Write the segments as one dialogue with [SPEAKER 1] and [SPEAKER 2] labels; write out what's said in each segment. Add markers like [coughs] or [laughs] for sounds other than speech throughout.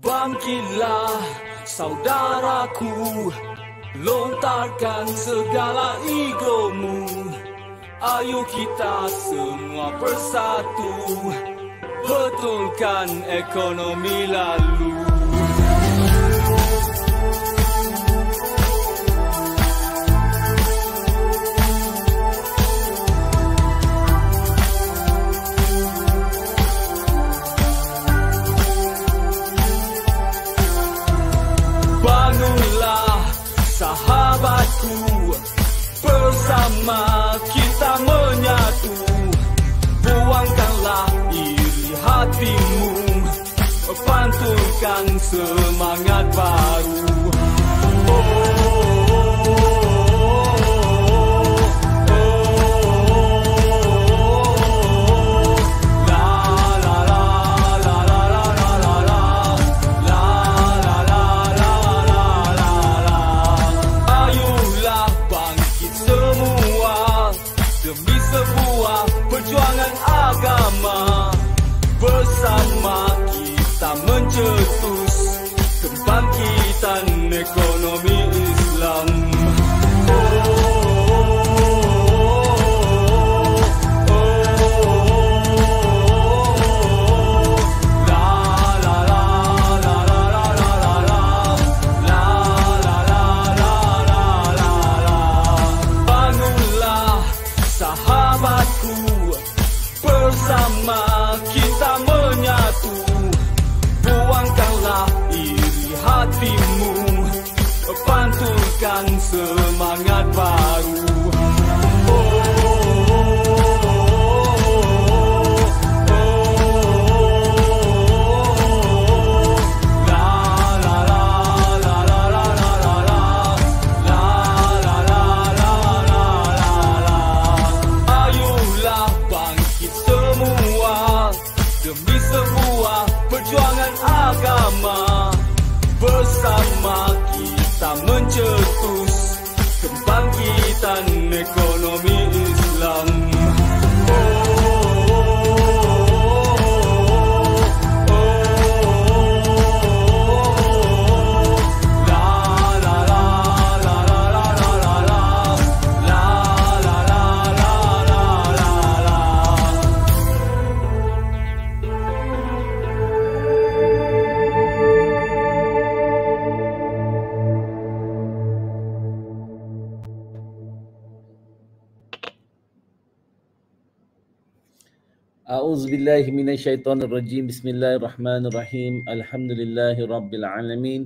[SPEAKER 1] Bangkitlah saudaraku Lontarkan segala egomu Ayo kita semua bersatu Betulkan ekonomi lalu memberikan semangat baru. Oh. slow
[SPEAKER 2] بالله من الشيطان الرجيم بسم الله الرحمن الرحيم الحمد لله رب العالمين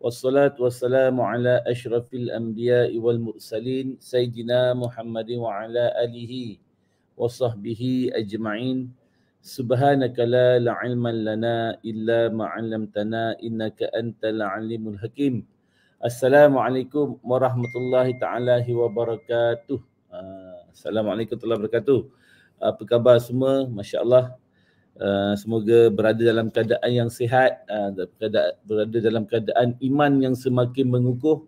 [SPEAKER 2] والصلاة والسلام على أشرف الأنبياء والمرسلين سيدنا محمد وعلى آله وصحبه أجمعين سبحانك لا علم لنا إلا ما علمتنا إنك أنت العليم الحكيم السلام عليكم ورحمة الله تعالى وبركاته السلام عليكم ورحمة الله وبركاته apa khabar semua? Masya-Allah. Uh, semoga berada dalam keadaan yang sihat, uh, berada dalam keadaan iman yang semakin mengukuh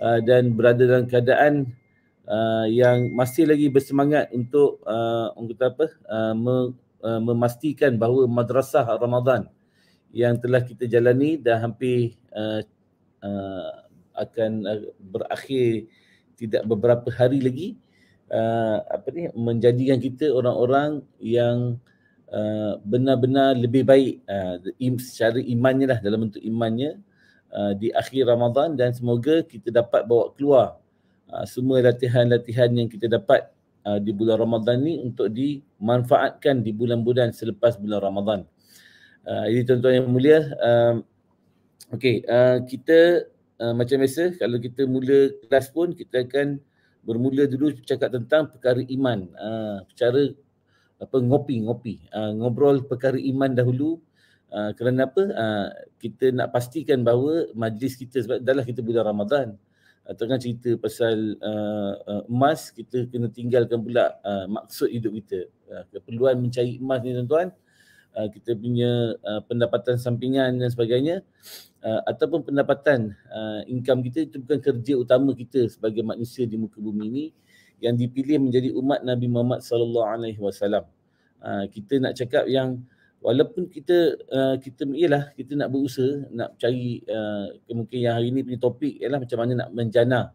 [SPEAKER 2] uh, dan berada dalam keadaan uh, yang masih lagi bersemangat untuk uh, orang kata apa? Uh, me, uh, memastikan bahawa madrasah Ramadan yang telah kita jalani dah hampir uh, uh, akan berakhir tidak beberapa hari lagi uh, apa ni menjadikan kita orang-orang yang uh, benar-benar lebih baik uh, im, secara imannya lah dalam bentuk imannya uh, di akhir Ramadan dan semoga kita dapat bawa keluar uh, semua latihan-latihan yang kita dapat uh, di bulan Ramadan ni untuk dimanfaatkan di bulan-bulan selepas bulan Ramadan. Uh, jadi tuan-tuan yang mulia uh, okey uh, kita Uh, macam biasa kalau kita mula kelas pun kita akan bermula dulu bercakap tentang perkara iman uh, cara apa ngopi ngopi uh, ngobrol perkara iman dahulu Uh, kerana apa uh, kita nak pastikan bahawa majlis kita sebab dahlah kita bulan Ramadan atau kan cerita pasal uh, emas kita kena tinggalkan pula uh, maksud hidup kita uh, keperluan mencari emas ni tuan-tuan uh, kita punya uh, pendapatan sampingan dan sebagainya uh, ataupun pendapatan uh, income kita itu bukan kerja utama kita sebagai manusia di muka bumi ini yang dipilih menjadi umat Nabi Muhammad sallallahu alaihi wasallam. Eh, kita nak cakap yang walaupun kita uh, kita ialah kita nak berusaha nak cari uh, mungkin yang hari ini punya topik ialah macam mana nak menjana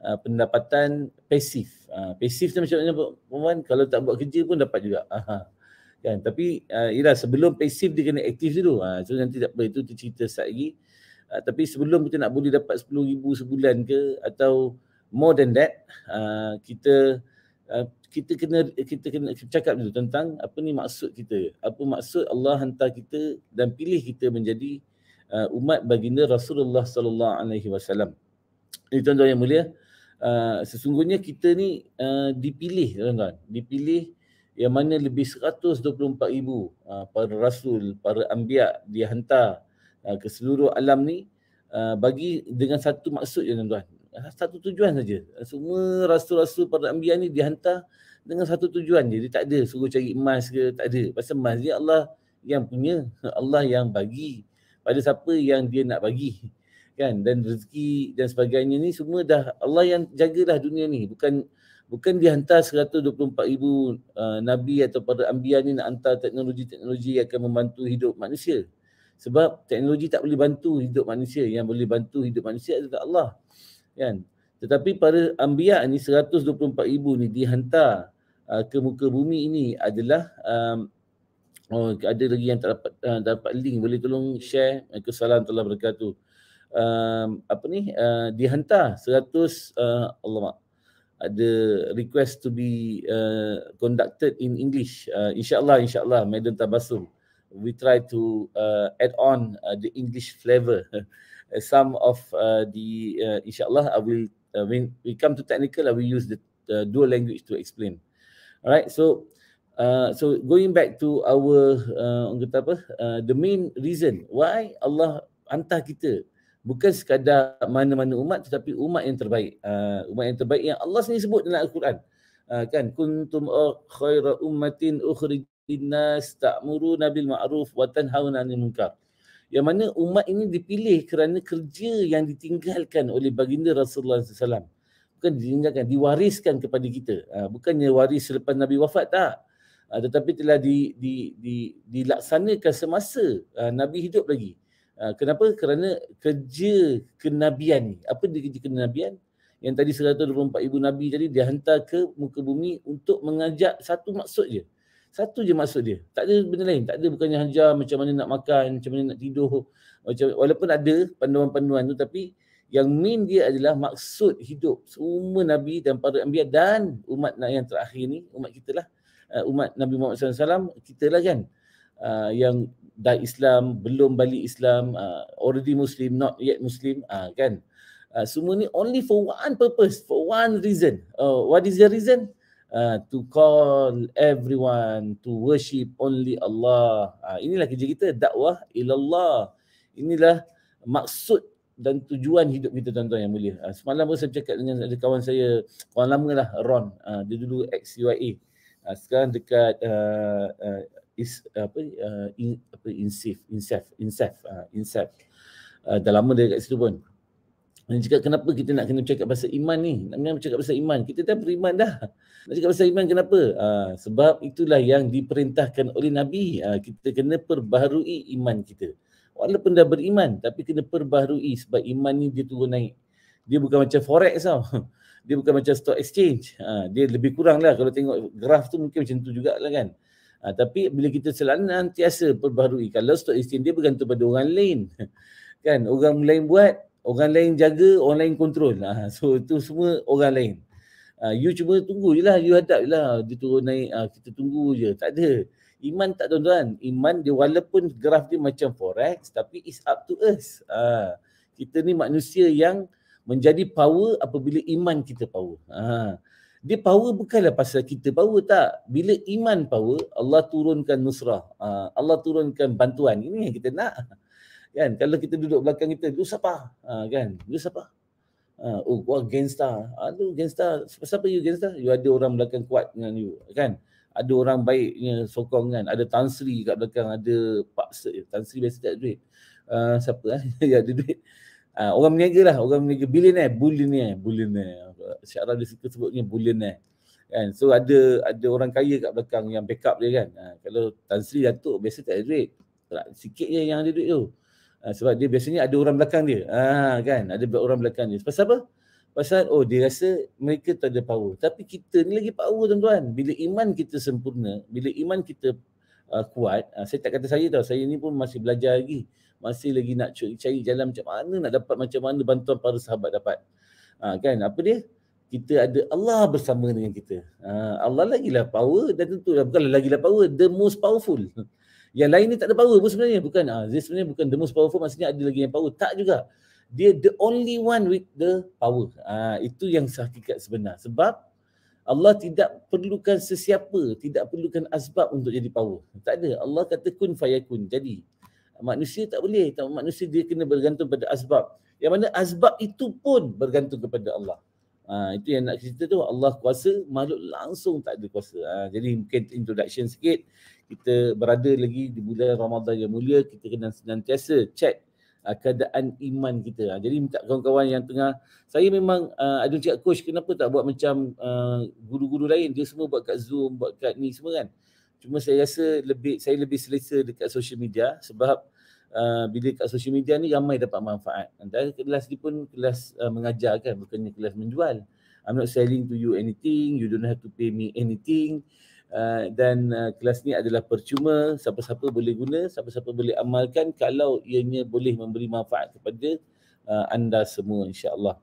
[SPEAKER 2] uh, pendapatan pasif. Uh, pasif tu macam mana puan kalau tak buat kerja pun dapat juga. [laughs] Aha. Kan tapi uh, ialah sebelum pasif dia kena aktif dulu. uh, so nanti tak apa itu cerita sat lagi uh, tapi sebelum kita nak boleh dapat 10000 sebulan ke atau more than that uh, kita uh, kita kena kita kena cakap dulu tentang apa ni maksud kita apa maksud Allah hantar kita dan pilih kita menjadi uh, umat baginda Rasulullah sallallahu alaihi wasallam ini tuan-tuan yang mulia uh, sesungguhnya kita ni uh, dipilih tuan-tuan dipilih yang mana lebih 124,000 uh, para rasul, para ambiak dihantar Ah, ke seluruh alam ni ah, bagi dengan satu maksud je tuan-tuan. Ah, satu tujuan saja. Semua rasul-rasul para nabi ni dihantar dengan satu tujuan je. Dia tak ada suruh cari emas ke, tak ada. Pasal emas ni Allah yang punya, Allah yang bagi pada siapa yang dia nak bagi. Kan? Dan rezeki dan sebagainya ni semua dah Allah yang jagalah dunia ni. Bukan bukan dihantar 124,000 uh, nabi atau para nabi ni nak hantar teknologi-teknologi yang akan membantu hidup manusia. Sebab teknologi tak boleh bantu hidup manusia. Yang boleh bantu hidup manusia adalah Allah. Kan? Tetapi para ambia ni 124,000 ni dihantar uh, ke muka bumi ini adalah um, Oh, ada lagi yang tak dapat, uh, dapat link boleh tolong share Assalamualaikum telah berkata um, apa ni uh, dihantar 100 uh, Allah mak ada request to be uh, conducted in English uh, insyaallah insyaallah madam tabasum we try to uh, add on uh, the English flavor. [laughs] Some of uh, the, uh, inshallah, I will, uh, when we come to technical, I will use the uh, dual language to explain. Alright, so, uh, so going back to our, uh, kata apa, uh, the main reason why Allah hantar kita bukan sekadar mana-mana umat tetapi umat yang terbaik. Uh, umat yang terbaik yang Allah sendiri sebut dalam Al-Quran. Uh, kan kuntum khaira ummatin ukhrij innas ta'muruna bil ma'ruf wa tanhauna 'anil munkar. Yang mana umat ini dipilih kerana kerja yang ditinggalkan oleh baginda Rasulullah SAW. Bukan ditinggalkan, diwariskan kepada kita. Ha, bukannya waris selepas Nabi wafat tak. Ha, tetapi telah di, di, di, dilaksanakan semasa ha, Nabi hidup lagi. Kenapa? Kerana kerja kenabian ni. Apa dia kerja kenabian? Yang tadi 124 ibu Nabi tadi dihantar ke muka bumi untuk mengajak satu maksud je satu je maksud dia tak ada benda lain tak ada bukannya hanya macam mana nak makan macam mana nak tidur macam walaupun ada panduan-panduan tu tapi yang main dia adalah maksud hidup semua nabi dan para Nabi dan umat yang terakhir ni umat kita lah uh, umat Nabi Muhammad SAW kita lah kan uh, yang dah Islam belum balik Islam uh, already muslim not yet muslim kan semua ni only for one purpose, for one reason. Uh, what is the reason? Uh, to call everyone to worship only Allah. Uh, inilah kerja kita dakwah ilallah. Inilah maksud dan tujuan hidup kita tuan-tuan yang mulia. Uh, semalam pun saya cakap dengan ada kawan saya, kawan lama lah Ron. Uh, dia dulu ex-UIA. Uh, sekarang dekat uh, uh, is, apa, uh, in, apa, insaf INSEF. INSEF. Uh, INSEF. Uh, dah lama dia dekat situ pun. Dan cakap kenapa kita nak kena cakap pasal iman ni? Nak kena cakap pasal iman. Kita dah beriman dah. Nak cakap pasal iman kenapa? Ha, sebab itulah yang diperintahkan oleh Nabi. Ha, kita kena perbaharui iman kita. Walaupun dah beriman, tapi kena perbaharui sebab iman ni dia turun naik. Dia bukan macam forex tau. [laughs] Dia bukan macam stock exchange. Ha, dia lebih kurang lah kalau tengok graf tu mungkin macam tu jugalah kan. Ha, tapi bila kita selanjutnya perbaharui. Kalau stock exchange dia bergantung pada orang lain. [laughs] Kan? Orang lain buat, orang lain jaga, orang lain kontrol. Ha, [laughs] so itu semua orang lain. Ha, you cuma tunggu je lah, you hadap je lah. Dia turun naik, ha, kita tunggu je. Tak ada. Iman tak tuan-tuan. Iman dia walaupun graf dia macam forex tapi it's up to us. Ha, kita ni manusia yang menjadi power apabila iman kita power. Ha, dia power bukanlah pasal kita power tak. Bila iman power, Allah turunkan nusrah. Ha, Allah turunkan bantuan. Ini yang kita nak kan kalau kita duduk belakang kita tu siapa ha, kan tu siapa ha, oh kau gangsta ada gangsta siapa siapa you gangsta you ada orang belakang kuat dengan you kan ada orang baiknya sokong kan ada tansri kat belakang ada Pak eh, tansri biasa tak duit uh, siapa eh? [laughs] yang ada duit uh, orang meniaga lah orang meniaga billionaire bullionaire bullionaire syarat dia suka sebutnya bullionaire kan so ada ada orang kaya kat belakang yang backup dia kan uh, kalau tansri Sri datuk biasa tak ada duit sikit je yang ada duit tu Ah, sebab dia biasanya ada orang belakang dia. Ha kan? Ada orang belakang dia. Pasal apa? Pasal oh dia rasa mereka tak ada power. Tapi kita ni lagi power tuan-tuan. Bila iman kita sempurna, bila iman kita uh, kuat, uh, saya tak kata saya tahu, saya ni pun masih belajar lagi. Masih lagi nak cari jalan macam mana nak dapat macam mana bantuan para sahabat dapat. Ha kan? Apa dia? kita ada Allah bersama dengan kita. Uh, Allah lagilah power dan tentulah bukanlah lagilah power, the most powerful. Yang lain ni tak ada power pun sebenarnya. Bukan ah Zeus sebenarnya bukan the most powerful maksudnya ada lagi yang power. Tak juga. Dia the only one with the power. Ah itu yang hakikat sebenar. Sebab Allah tidak perlukan sesiapa, tidak perlukan asbab untuk jadi power. Tak ada. Allah kata kun fayakun. Jadi manusia tak boleh. Tak manusia dia kena bergantung pada asbab. Yang mana asbab itu pun bergantung kepada Allah. Ha, itu yang nak cerita tu Allah kuasa, makhluk langsung tak ada kuasa. Ha, jadi mungkin introduction sikit kita berada lagi di bulan Ramadhan yang mulia, kita kena senantiasa check uh, keadaan iman kita. Uh, jadi minta kawan-kawan yang tengah, saya memang uh, ada cakap coach kenapa tak buat macam uh, guru-guru lain, dia semua buat kat Zoom, buat kat ni semua kan. Cuma saya rasa lebih saya lebih selesa dekat social media sebab uh, bila kat social media ni ramai dapat manfaat. Dan kelas ni pun kelas uh, mengajar kan, bukannya kelas menjual. I'm not selling to you anything, you don't have to pay me anything. Eh, dan uh, kelas ni adalah percuma siapa-siapa boleh guna siapa-siapa boleh amalkan kalau ianya boleh memberi manfaat kepada uh, anda semua insya-Allah.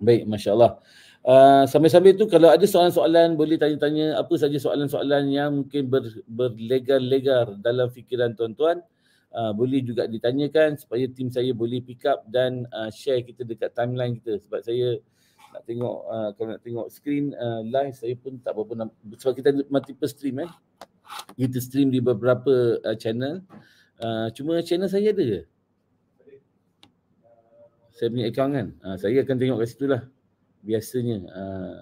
[SPEAKER 2] Baik masya-Allah. Uh, sambil-sambil tu kalau ada soalan-soalan boleh tanya-tanya apa saja soalan-soalan yang mungkin ber, berlegar-legar dalam fikiran tuan-tuan uh, boleh juga ditanyakan supaya tim saya boleh pick up dan uh, share kita dekat timeline kita sebab saya nak tengok uh, kalau nak tengok screen uh, live saya pun tak apa-apa sebab kita multiple stream eh kita stream di beberapa uh, channel uh, cuma channel saya ada ke? saya punya account kan uh, saya akan tengok kat situ lah. biasanya uh,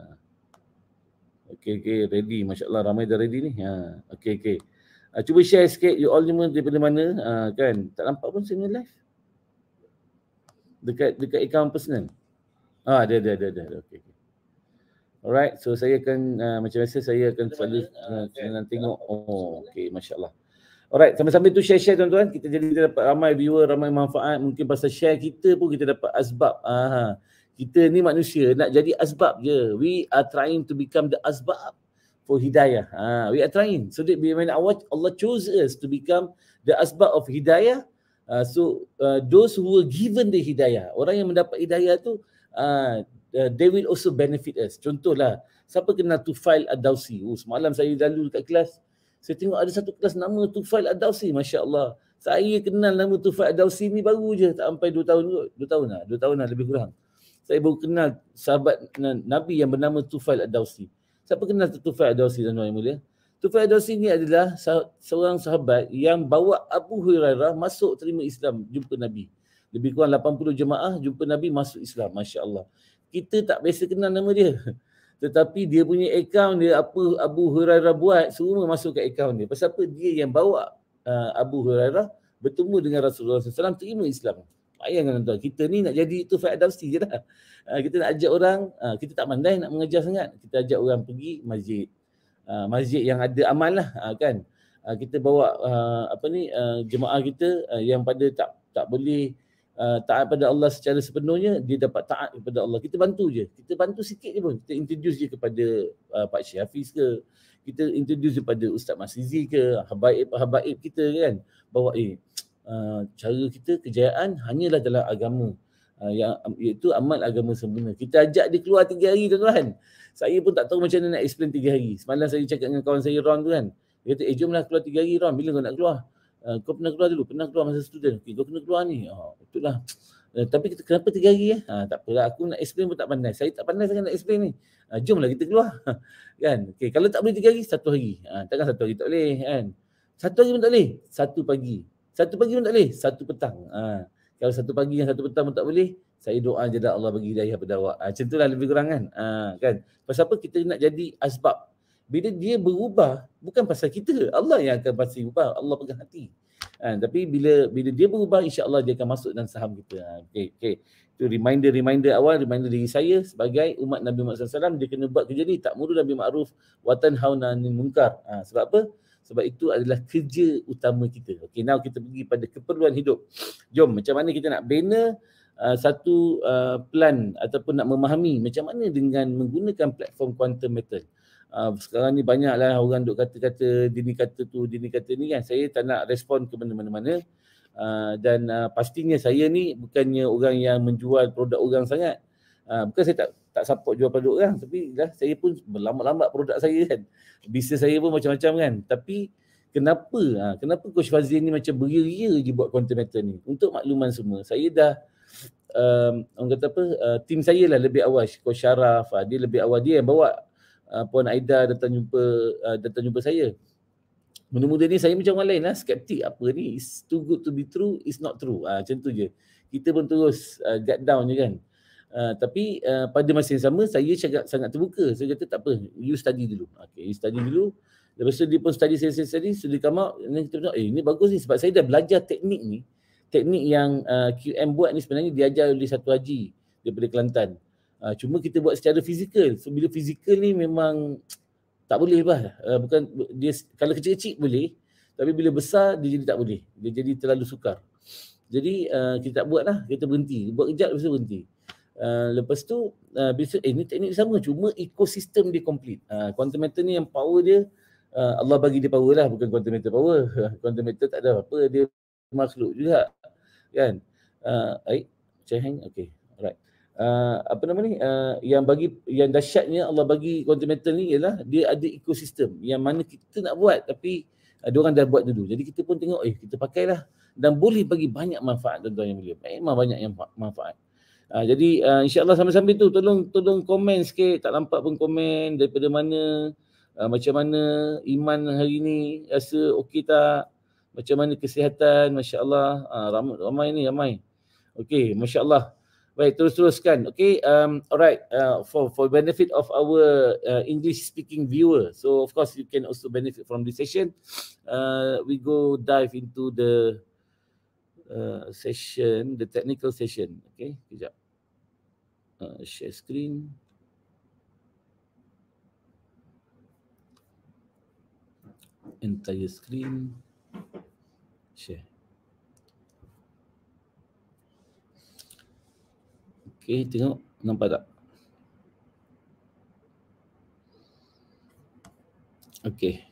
[SPEAKER 2] okay okay ready masyaAllah ramai dah ready ni uh, okay okay uh, cuba share sikit you all semua daripada mana uh, kan tak nampak pun saya live dekat dekat account personal Ah, ada, ada, ada, ada. Okay. Alright, so saya akan uh, macam biasa saya akan selalu uh, okay. tengok. Oh, okay, Masya Allah. Alright, sambil-sambil tu share-share tuan-tuan. Kita jadi kita dapat ramai viewer, ramai manfaat. Mungkin pasal share kita pun kita dapat asbab. Aha. Kita ni manusia nak jadi asbab. je. We are trying to become the asbab for hidayah. Ha, we are trying. So that when Allah, Allah chose us to become the asbab of hidayah. Uh, so uh, those who were given the hidayah. Orang yang mendapat hidayah tu, Ah, uh, they will also benefit us. Contohlah, siapa kenal Tufail Adawsi? Oh, semalam saya lalu dekat kelas, saya tengok ada satu kelas nama Tufail Adawsi, Masya Allah. Saya kenal nama Tufail Adawsi ni baru je, tak sampai dua tahun kot. 2 tahun lah, dua tahun lah lebih kurang. Saya baru kenal sahabat Nabi yang bernama Tufail Adawsi. Siapa kenal Tufail Adawsi, Tuan Tuan Yang Mulia? Tufail Adawsi ni adalah seorang sahabat yang bawa Abu Hurairah masuk terima Islam, jumpa Nabi lebih kurang 80 jemaah jumpa Nabi masuk Islam Masya Allah kita tak biasa kenal nama dia [laughs] tetapi dia punya akaun dia apa Abu Hurairah buat semua masuk ke akaun dia pasal apa dia yang bawa uh, Abu Hurairah bertemu dengan Rasulullah SAW terima Islam bayangkan tuan kita ni nak jadi itu Fahad Damsi je lah uh, [laughs] kita nak ajak orang uh, kita tak pandai nak mengajar sangat kita ajak orang pergi masjid uh, masjid yang ada amal lah uh, kan uh, kita bawa uh, apa ni uh, jemaah kita uh, yang pada tak tak boleh Uh, taat pada Allah secara sepenuhnya dia dapat taat kepada Allah kita bantu je kita bantu sikit je pun kita introduce je kepada uh, Pak Syih Hafiz ke kita introduce kepada Ustaz Masizi ke habaib habaib kita kan bahawa eh uh, cara kita kejayaan hanyalah dalam agama uh, yang iaitu amal agama sempurna kita ajak dia keluar tiga hari tuan-tuan saya pun tak tahu macam mana nak explain tiga hari semalam saya cakap dengan kawan saya Ron tu kan dia kata eh jomlah keluar tiga hari Ron bila kau nak keluar uh, kau pernah keluar dulu pernah keluar masa student okey kau pernah keluar ni oh ah, itulah uh, eh, tapi kita kenapa tiga hari ya? ha, tak apalah aku nak explain pun tak pandai saya tak pandai sangat nak explain ni ha, jomlah kita keluar [laughs] kan Okay, kalau tak boleh tiga hari satu hari ha, takkan satu hari tak boleh kan satu hari pun tak boleh satu pagi satu pagi pun tak boleh satu petang ha, kalau satu pagi dan satu petang pun tak boleh saya doa je dah Allah bagi hidayah pada awak. Ha, macam itulah lebih kurang kan. Ha, kan? Pasal apa kita nak jadi asbab bila dia berubah bukan pasal kita Allah yang akan pasti ubah Allah pegang hati ha, tapi bila bila dia berubah insyaallah dia akan masuk dalam saham kita ha, okey okey itu reminder reminder awal reminder diri saya sebagai umat Nabi Muhammad SAW dia kena buat kerja ni tak mudah Nabi Ma'ruf watan hauna munkar ha, sebab apa sebab itu adalah kerja utama kita. Okey, now kita pergi pada keperluan hidup. Jom, macam mana kita nak bina uh, satu uh, plan ataupun nak memahami macam mana dengan menggunakan platform quantum method uh, sekarang ni banyaklah orang duk kata-kata dini kata tu dini kata ni kan saya tak nak respon ke mana-mana uh, dan uh, pastinya saya ni bukannya orang yang menjual produk orang sangat uh, bukan saya tak tak support jual produk orang tapi lah saya pun berlambat-lambat produk saya kan bisnes saya pun macam-macam kan tapi kenapa ha, kenapa coach Fazil ni macam beria-ria je buat quantum matter ni untuk makluman semua saya dah um, orang kata apa uh, tim saya lah lebih awal coach Sharaf uh, dia lebih awal dia yang bawa uh, Puan Aida datang jumpa uh, ah, datang jumpa saya. Mula-mula ni saya macam orang lain lah, skeptik apa ni, it's too good to be true, it's not true. Uh, macam tu je. Kita pun terus uh, get down je kan. Uh, tapi uh, pada masa yang sama saya cakap sangat terbuka. Saya kata tak apa, you study dulu. Okay, you study dulu. Lepas tu dia pun study, saya study, study, so dia come out. Dan kita tengok, eh ini bagus ni sebab saya dah belajar teknik ni. Teknik yang uh, QM buat ni sebenarnya diajar oleh satu haji daripada Kelantan. Uh, Ah, cuma kita buat secara fizikal. So bila fizikal ni memang [tsk] tak boleh lah. Uh, bukan dia kalau kecil-kecil boleh, tapi bila besar dia jadi tak boleh. Dia jadi terlalu sukar. Jadi uh, kita tak buatlah, kita berhenti. Buat kejap lepas tu berhenti. Uh, lepas tu uh, bisa eh, ini teknik sama cuma ekosistem dia complete. Uh, quantum matter ni yang power dia uh, Allah bagi dia power lah bukan quantum matter power. [laughs] quantum matter tak ada apa-apa dia makhluk juga kan. Uh, eh, Cheng, okay uh, apa nama ni uh, yang bagi yang dahsyatnya Allah bagi quantum metal ni ialah dia ada ekosistem yang mana kita nak buat tapi ada uh, dia orang dah buat dulu jadi kita pun tengok eh kita pakailah dan boleh bagi banyak manfaat tuan-tuan yang mulia memang banyak yang manfaat uh, jadi uh, insyaallah sambil-sambil tu tolong tolong komen sikit tak nampak pun komen daripada mana uh, macam mana iman hari ni rasa okey tak macam mana kesihatan masya-Allah uh, ramai ramai ni ramai okey masya-Allah Baik, terus-teruskan. Okay, um, alright. Uh, for for benefit of our uh, English speaking viewer. So, of course, you can also benefit from this session. Uh, we go dive into the uh, session, the technical session. Okay, sekejap. Uh, share screen. Entire screen. Share. Okey, tengok nampak tak? Okey.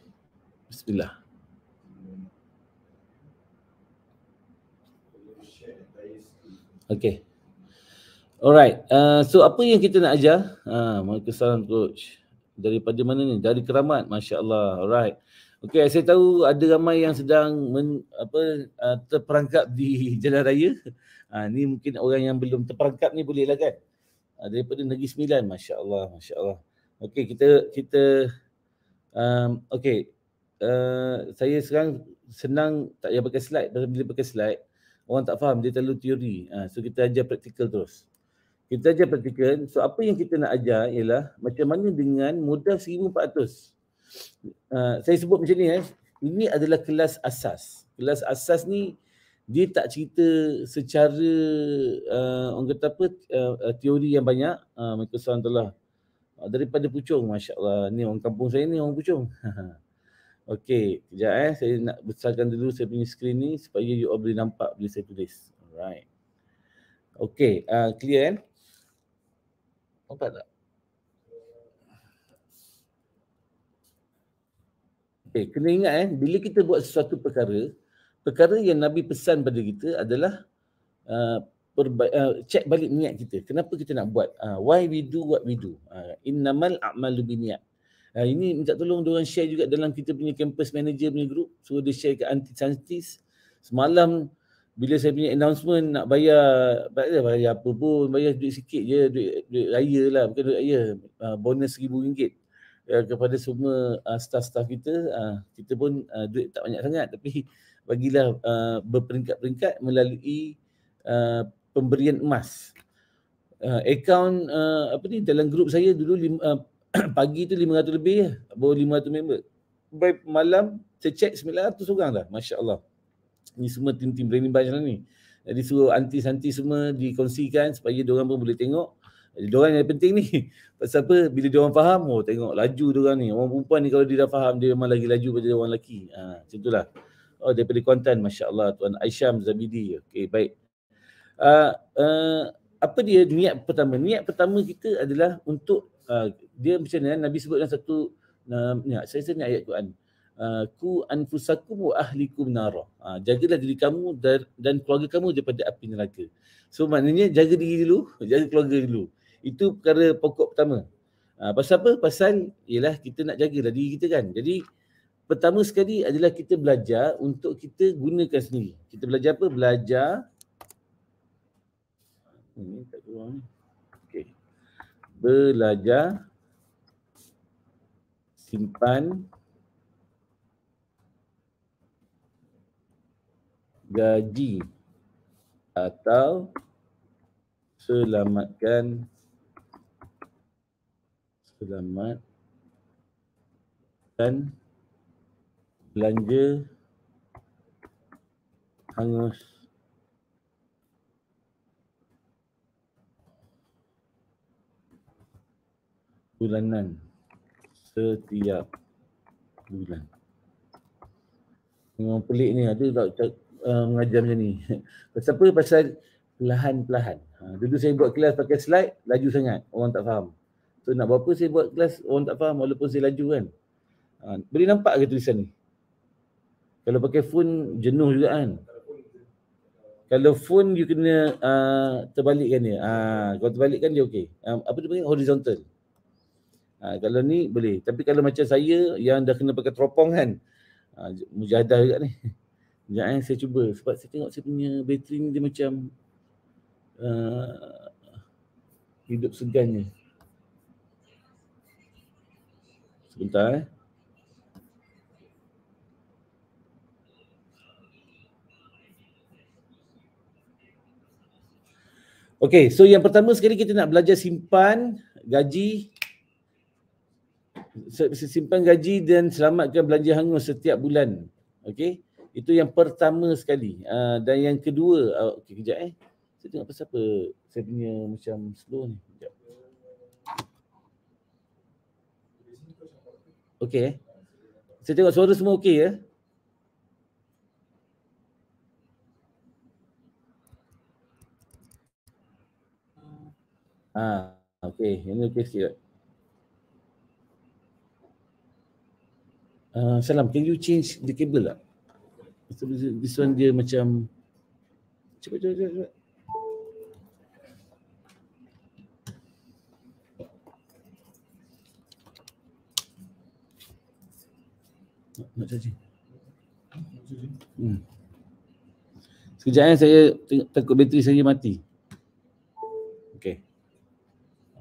[SPEAKER 2] Bismillah. Okey. Alright. Uh, so apa yang kita nak ajar? Ha, uh, Waalaikumsalam Coach. Daripada mana ni? Dari keramat. Masya Allah. Alright. Okey, saya tahu ada ramai yang sedang men, apa uh, terperangkap di [laughs] jalan raya. Ha, ni mungkin orang yang belum terperangkap ni boleh lah kan. Ha, daripada Negeri Sembilan. Masya Allah. Masya Allah. Okey kita kita um, okey uh, saya sekarang senang tak payah pakai slide. Bila pakai slide orang tak faham dia terlalu teori. Ha, so kita ajar praktikal terus. Kita ajar praktikal. So apa yang kita nak ajar ialah macam mana dengan modal RM1,400. Uh, ha, saya sebut macam ni eh. Ini adalah kelas asas. Kelas asas ni dia tak cerita secara uh, orang kata apa uh, uh teori yang banyak uh, Microsoft telah uh, daripada pucung, masyaAllah. allah ni orang kampung saya ni orang pucung. [laughs] okey kejap eh saya nak besarkan dulu saya punya skrin ni supaya you all boleh nampak bila saya tulis alright okey uh, clear kan eh? nampak tak Okay, kena ingat eh, bila kita buat sesuatu perkara, perkara yang Nabi pesan pada kita adalah uh, uh, check balik niat kita. Kenapa kita nak buat? Uh, why we do what we do? Uh, innamal a'malu biniat. Uh, ini minta tolong diorang share juga dalam kita punya campus manager punya group. So dia share ke anti santis. Semalam bila saya punya announcement nak bayar bayar, eh, bayar apa pun bayar duit sikit je duit, duit raya lah bukan duit raya uh, bonus RM1000 uh, kepada semua uh, staff-staff kita uh, kita pun uh, duit tak banyak sangat tapi bagilah uh, berperingkat-peringkat melalui uh, pemberian emas. Uh, account uh, apa ni dalam grup saya dulu lim, uh, [clears throat] pagi tu 500 lebih ya, baru 500 member. By malam saya check 900 orang dah, masya-Allah. Ni semua tim-tim branding badge lah ni. Jadi suruh anti-santi semua dikongsikan supaya diorang pun boleh tengok. Jadi diorang yang penting ni. [laughs] Pasal apa? Bila diorang faham, oh tengok laju diorang ni. Orang perempuan ni kalau dia dah faham, dia memang lagi laju daripada orang lelaki. Ha, macam itulah. Oh daripada konten, Masya Allah Tuan Aisyah Zabidi Okey baik uh, uh, Apa dia niat pertama Niat pertama kita adalah untuk uh, Dia macam mana Nabi sebutkan satu uh, Saya rasa ni ayat Quran ku anfusakum wa ahlikum nara. Ha, jagalah diri kamu dan keluarga kamu daripada api neraka. So maknanya jaga diri dulu, jaga keluarga dulu. Itu perkara pokok pertama. Ha, pasal apa? Pasal ialah kita nak jagalah diri kita kan. Jadi pertama sekali adalah kita belajar untuk kita gunakan sendiri. Kita belajar apa? Belajar ini tak keluar ni. Okey. Belajar simpan gaji atau selamatkan selamat belanja hangus bulanan setiap bulan. Memang pelik ni ada tak uh, mengajar macam ni. [laughs] Pasal apa? Pasal perlahan-perlahan. Ha, dulu saya buat kelas pakai slide, laju sangat. Orang tak faham. So nak buat apa saya buat kelas, orang tak faham walaupun saya laju kan. Ha, boleh nampak ke tulisan ni? Kalau pakai phone jenuh juga kan. Kalau phone you kena uh, terbalikkan dia. Ah uh, kalau terbalikkan dia okey. Um, apa dia panggil horizontal. Uh, kalau ni boleh. Tapi kalau macam saya yang dah kena pakai teropong kan. Uh, mujahadah juga ni. [laughs] Sekejap eh, saya cuba. Sebab saya tengok saya punya bateri ni dia macam uh, hidup segannya. Sebentar eh. Okay, so yang pertama sekali kita nak belajar simpan gaji simpan gaji dan selamatkan belanja hangus setiap bulan. Okay, itu yang pertama sekali. Uh, dan yang kedua, uh, ah, okay, kejap eh. Saya tengok apa siapa saya punya macam slow ni. Kejap. Okay, eh. saya tengok suara semua okay ya. Eh? Ah, okey, ini okey sikit. Uh, salam, can you change the cable tak? So, this one dia macam cepat cepat cepat. cepat. Nak cari. Hmm. Sekejap eh, saya takut bateri saya mati.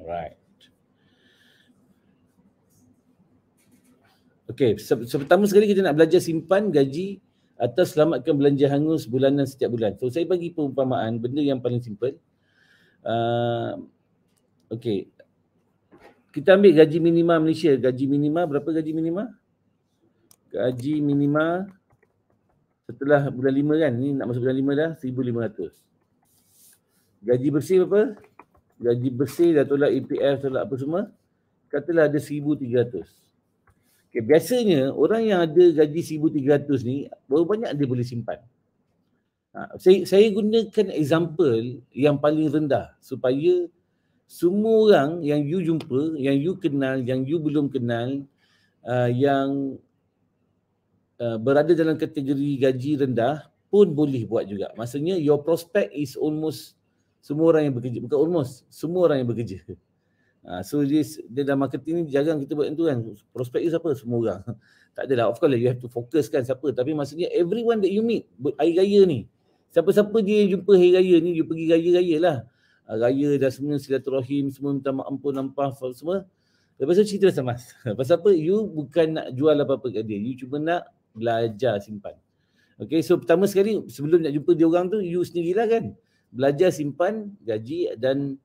[SPEAKER 2] Right. Okay, so, so pertama sekali kita nak belajar simpan gaji atau selamatkan belanja hangus bulanan setiap bulan. So saya bagi perumpamaan benda yang paling simple. Uh, okay. Kita ambil gaji minima Malaysia. Gaji minima berapa gaji minima? Gaji minima setelah bulan lima kan? Ni nak masuk bulan lima dah. 1,500. Gaji bersih berapa? gaji bersih dah tolak EPF tolak apa semua katalah ada 1300 okay, biasanya orang yang ada gaji 1300 ni berapa banyak dia boleh simpan ha, saya, saya gunakan example yang paling rendah supaya semua orang yang you jumpa, yang you kenal, yang you belum kenal uh, yang uh, berada dalam kategori gaji rendah pun boleh buat juga. Maksudnya your prospect is almost semua orang yang bekerja bukan almost semua orang yang bekerja ha, [laughs] so this, dia dalam marketing ni jarang kita buat tentu kan prospek siapa semua orang [laughs] tak lah. of course lah, you have to focus kan siapa tapi maksudnya everyone that you meet hari raya ni siapa-siapa dia jumpa hari raya ni you pergi raya-raya lah ah, raya dah semua silaturahim semua minta maaf ampun nampah semua lepas tu cerita sama mas [laughs] pasal apa you bukan nak jual apa-apa kat dia you cuma nak belajar simpan Okay, so pertama sekali sebelum nak jumpa dia orang tu, you sendirilah kan belajar simpan gaji dan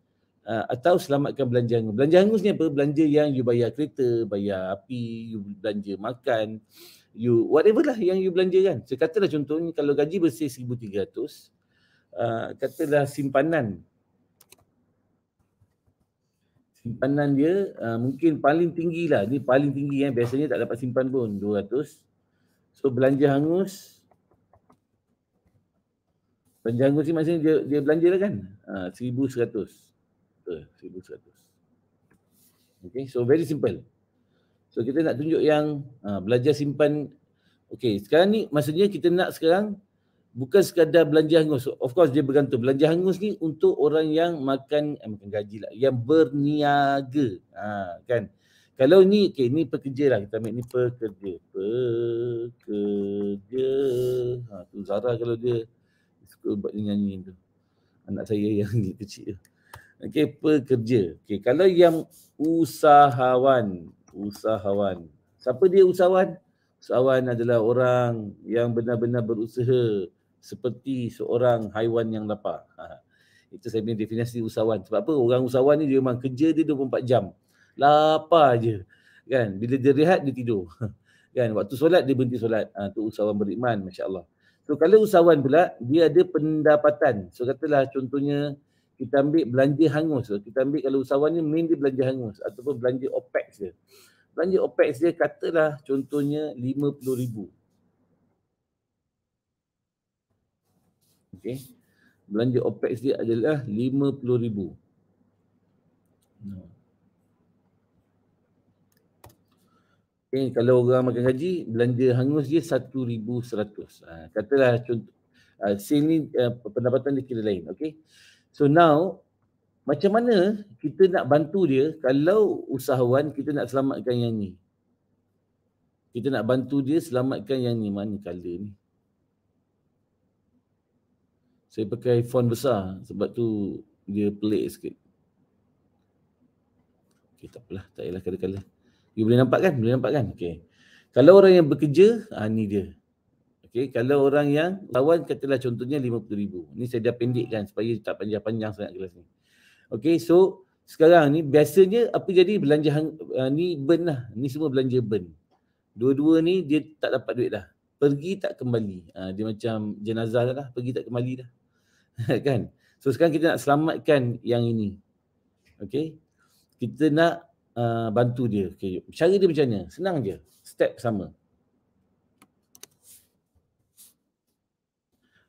[SPEAKER 2] uh, atau selamatkan belanja hangus. Belanja hangus ni apa? Belanja yang you bayar kereta, bayar api, you belanja makan, you whatever lah yang you belanja kan. So katalah contohnya kalau gaji bersih 1300, uh, katalah simpanan simpanan dia uh, mungkin paling tinggi lah. Ni paling tinggi kan. Eh. Biasanya tak dapat simpan pun 200. So belanja hangus Penjagaan kerusi maksudnya dia, dia belanja lah kan? Ha, seribu seratus. Okay, so very simple. So kita nak tunjuk yang ha, belajar simpan. Okay, sekarang ni maksudnya kita nak sekarang bukan sekadar belanja hangus. So, of course dia bergantung. Belanja hangus ni untuk orang yang makan, eh, makan gaji lah. Yang berniaga. Ha, kan? Kalau ni, okay, ni pekerja lah. Kita ambil ni pekerja. Pekerja. Ha, tu Zara kalau dia suka buat dia nyanyi tu. Anak saya yang [laughs] kecil. Okey, pekerja. Okey, kalau yang usahawan, usahawan. Siapa dia usahawan? Usahawan adalah orang yang benar-benar berusaha seperti seorang haiwan yang lapar. Ha. Itu saya punya definisi usahawan. Sebab apa? Orang usahawan ni dia memang kerja dia 24 jam. Lapar je. Kan? Bila dia rehat, dia tidur. [laughs] Kan? Waktu solat, dia berhenti solat. Itu ha. usahawan beriman, Masya Allah. So kalau usahawan pula dia ada pendapatan. So katalah contohnya kita ambil belanja hangus. Kita ambil kalau usahawan ni main dia belanja hangus ataupun belanja OPEX dia. Belanja OPEX dia katalah contohnya RM50,000. Okay. Belanja OPEX dia adalah RM50,000. Hmm. Okay, kalau orang makan gaji, belanja hangus dia satu 1100 Uh, ah, katalah contoh, uh, sale ni uh, pendapatan dia kira lain. Okay? So now, macam mana kita nak bantu dia kalau usahawan kita nak selamatkan yang ni? Kita nak bantu dia selamatkan yang ni, mana kali ni? Saya pakai font besar sebab tu dia pelik sikit. Okay, tak apalah, tak payahlah kala-kala. You boleh nampak kan? Boleh nampak kan? Okay. Kalau orang yang bekerja, ha, ni dia. Okay. Kalau orang yang lawan, katalah contohnya RM50,000. Ni saya dah pendekkan supaya tak panjang-panjang sangat kelas ni. Okay. So, sekarang ni biasanya apa jadi belanja hang, ha, ni burn lah. Ni semua belanja burn. Dua-dua ni dia tak dapat duit dah. Pergi tak kembali. Ha, dia macam jenazah lah. Pergi tak kembali dah. [laughs] kan? So sekarang kita nak selamatkan yang ini. Okay. Kita nak Uh, bantu dia. Okay. Cara dia macam mana? Senang je. Step sama.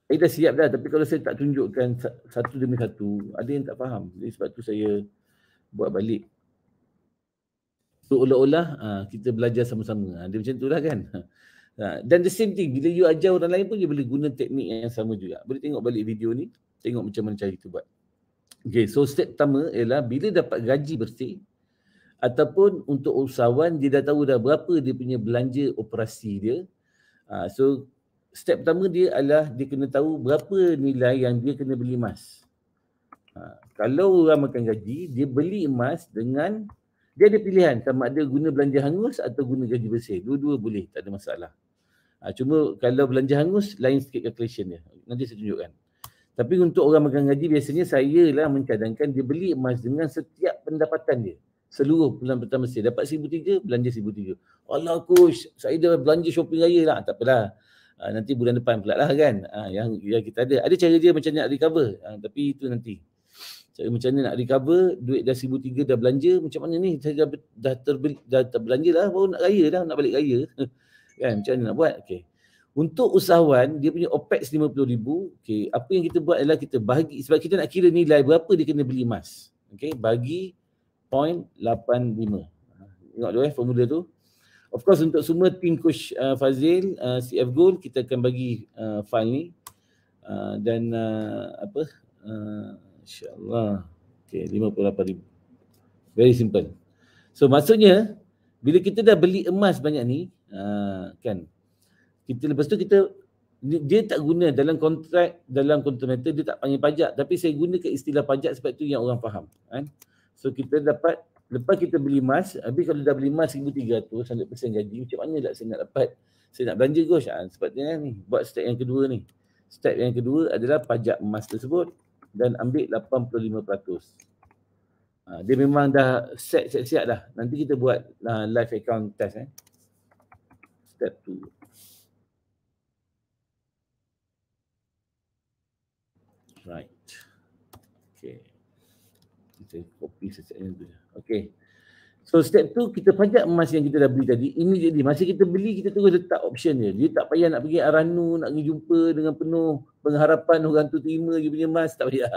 [SPEAKER 2] Saya dah siap dah tapi kalau saya tak tunjukkan satu demi satu, ada yang tak faham. Jadi sebab tu saya buat balik. So, olah-olah uh, kita belajar sama-sama. Ha, dia macam tu lah kan. [laughs] Ha, dan the same thing, bila you ajar orang lain pun you boleh guna teknik yang sama juga. Boleh tengok balik video ni, tengok macam mana cara kita buat. Okay, so step pertama ialah bila dapat gaji bersih, ataupun untuk usahawan dia dah tahu dah berapa dia punya belanja operasi dia uh, so step pertama dia adalah dia kena tahu berapa nilai yang dia kena beli emas uh, kalau orang makan gaji dia beli emas dengan dia ada pilihan sama ada guna belanja hangus atau guna gaji bersih dua-dua boleh tak ada masalah uh, cuma kalau belanja hangus lain sikit calculation dia nanti saya tunjukkan tapi untuk orang makan gaji biasanya saya lah mencadangkan dia beli emas dengan setiap pendapatan dia seluruh bulan pertama saya dapat RM1,300, belanja RM1,300. Allah aku, saya dah belanja shopping raya lah. Tak apalah. Ha, nanti bulan depan pula lah kan. Ha, yang, yang kita ada. Ada cara dia macam nak recover. Ha, tapi itu nanti. Cara macam nak recover, duit dah RM1,300 dah belanja. Macam mana ni? Saya dah, dah, terbeli, dah terbelanja lah. Baru nak raya dah. Nak balik raya. [laughs] kan? Macam mana nak buat? Okay. Untuk usahawan, dia punya OPEX RM50,000. Okay. Apa yang kita buat adalah kita bagi. Sebab kita nak kira nilai berapa dia kena beli emas. Okay. Bagi 0.85. Tengok dulu eh formula tu. Of course untuk semua team coach uh, Fazil, uh, CF Goal, kita akan bagi uh, file ni. Uh, dan uh, apa? Uh, InsyaAllah. Okay, RM58,000. Very simple. So maksudnya, bila kita dah beli emas banyak ni, uh, kan, kita lepas tu kita dia tak guna dalam kontrak dalam kontrak meter dia tak panggil pajak tapi saya guna ke istilah pajak sebab tu yang orang faham kan eh? So kita dapat lepas kita beli emas, habis kalau dah beli emas 1300 sampai persen gaji macam mana nak lah saya nak dapat saya nak belanja gos ah sebab dia ni buat step yang kedua ni. Step yang kedua adalah pajak emas tersebut dan ambil 85%. Ah, dia memang dah set set siap dah. Nanti kita buat ah, live account test eh. Step 2. Right saya copy sesetengah tu je. Okay. So step tu kita pajak emas yang kita dah beli tadi Ini jadi Masa kita beli kita terus letak option dia. Dia tak payah nak pergi Aranu, nak pergi jumpa dengan penuh pengharapan orang tu terima dia punya emas. [laughs] Tak payah.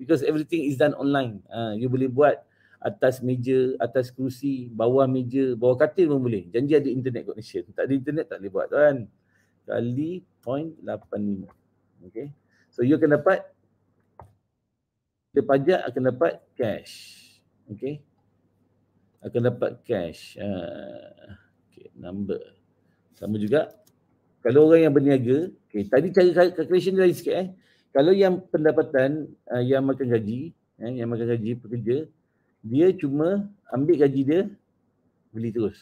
[SPEAKER 2] Because everything is done online. Ha, you boleh buat atas meja, atas kerusi, bawah meja, bawah katil pun boleh. Janji ada internet connection. Tak ada internet tak boleh buat kan. Kali 0.85. Okay. So you akan dapat 0.85 dia pajak akan dapat cash. Okay. Akan dapat cash. Ha. Ah, okay, number. Sama juga. Kalau orang yang berniaga, okay, tadi cari calculation dia lain sikit eh. Kalau yang pendapatan uh, yang makan gaji, eh, yang makan gaji pekerja, dia cuma ambil gaji dia, beli terus.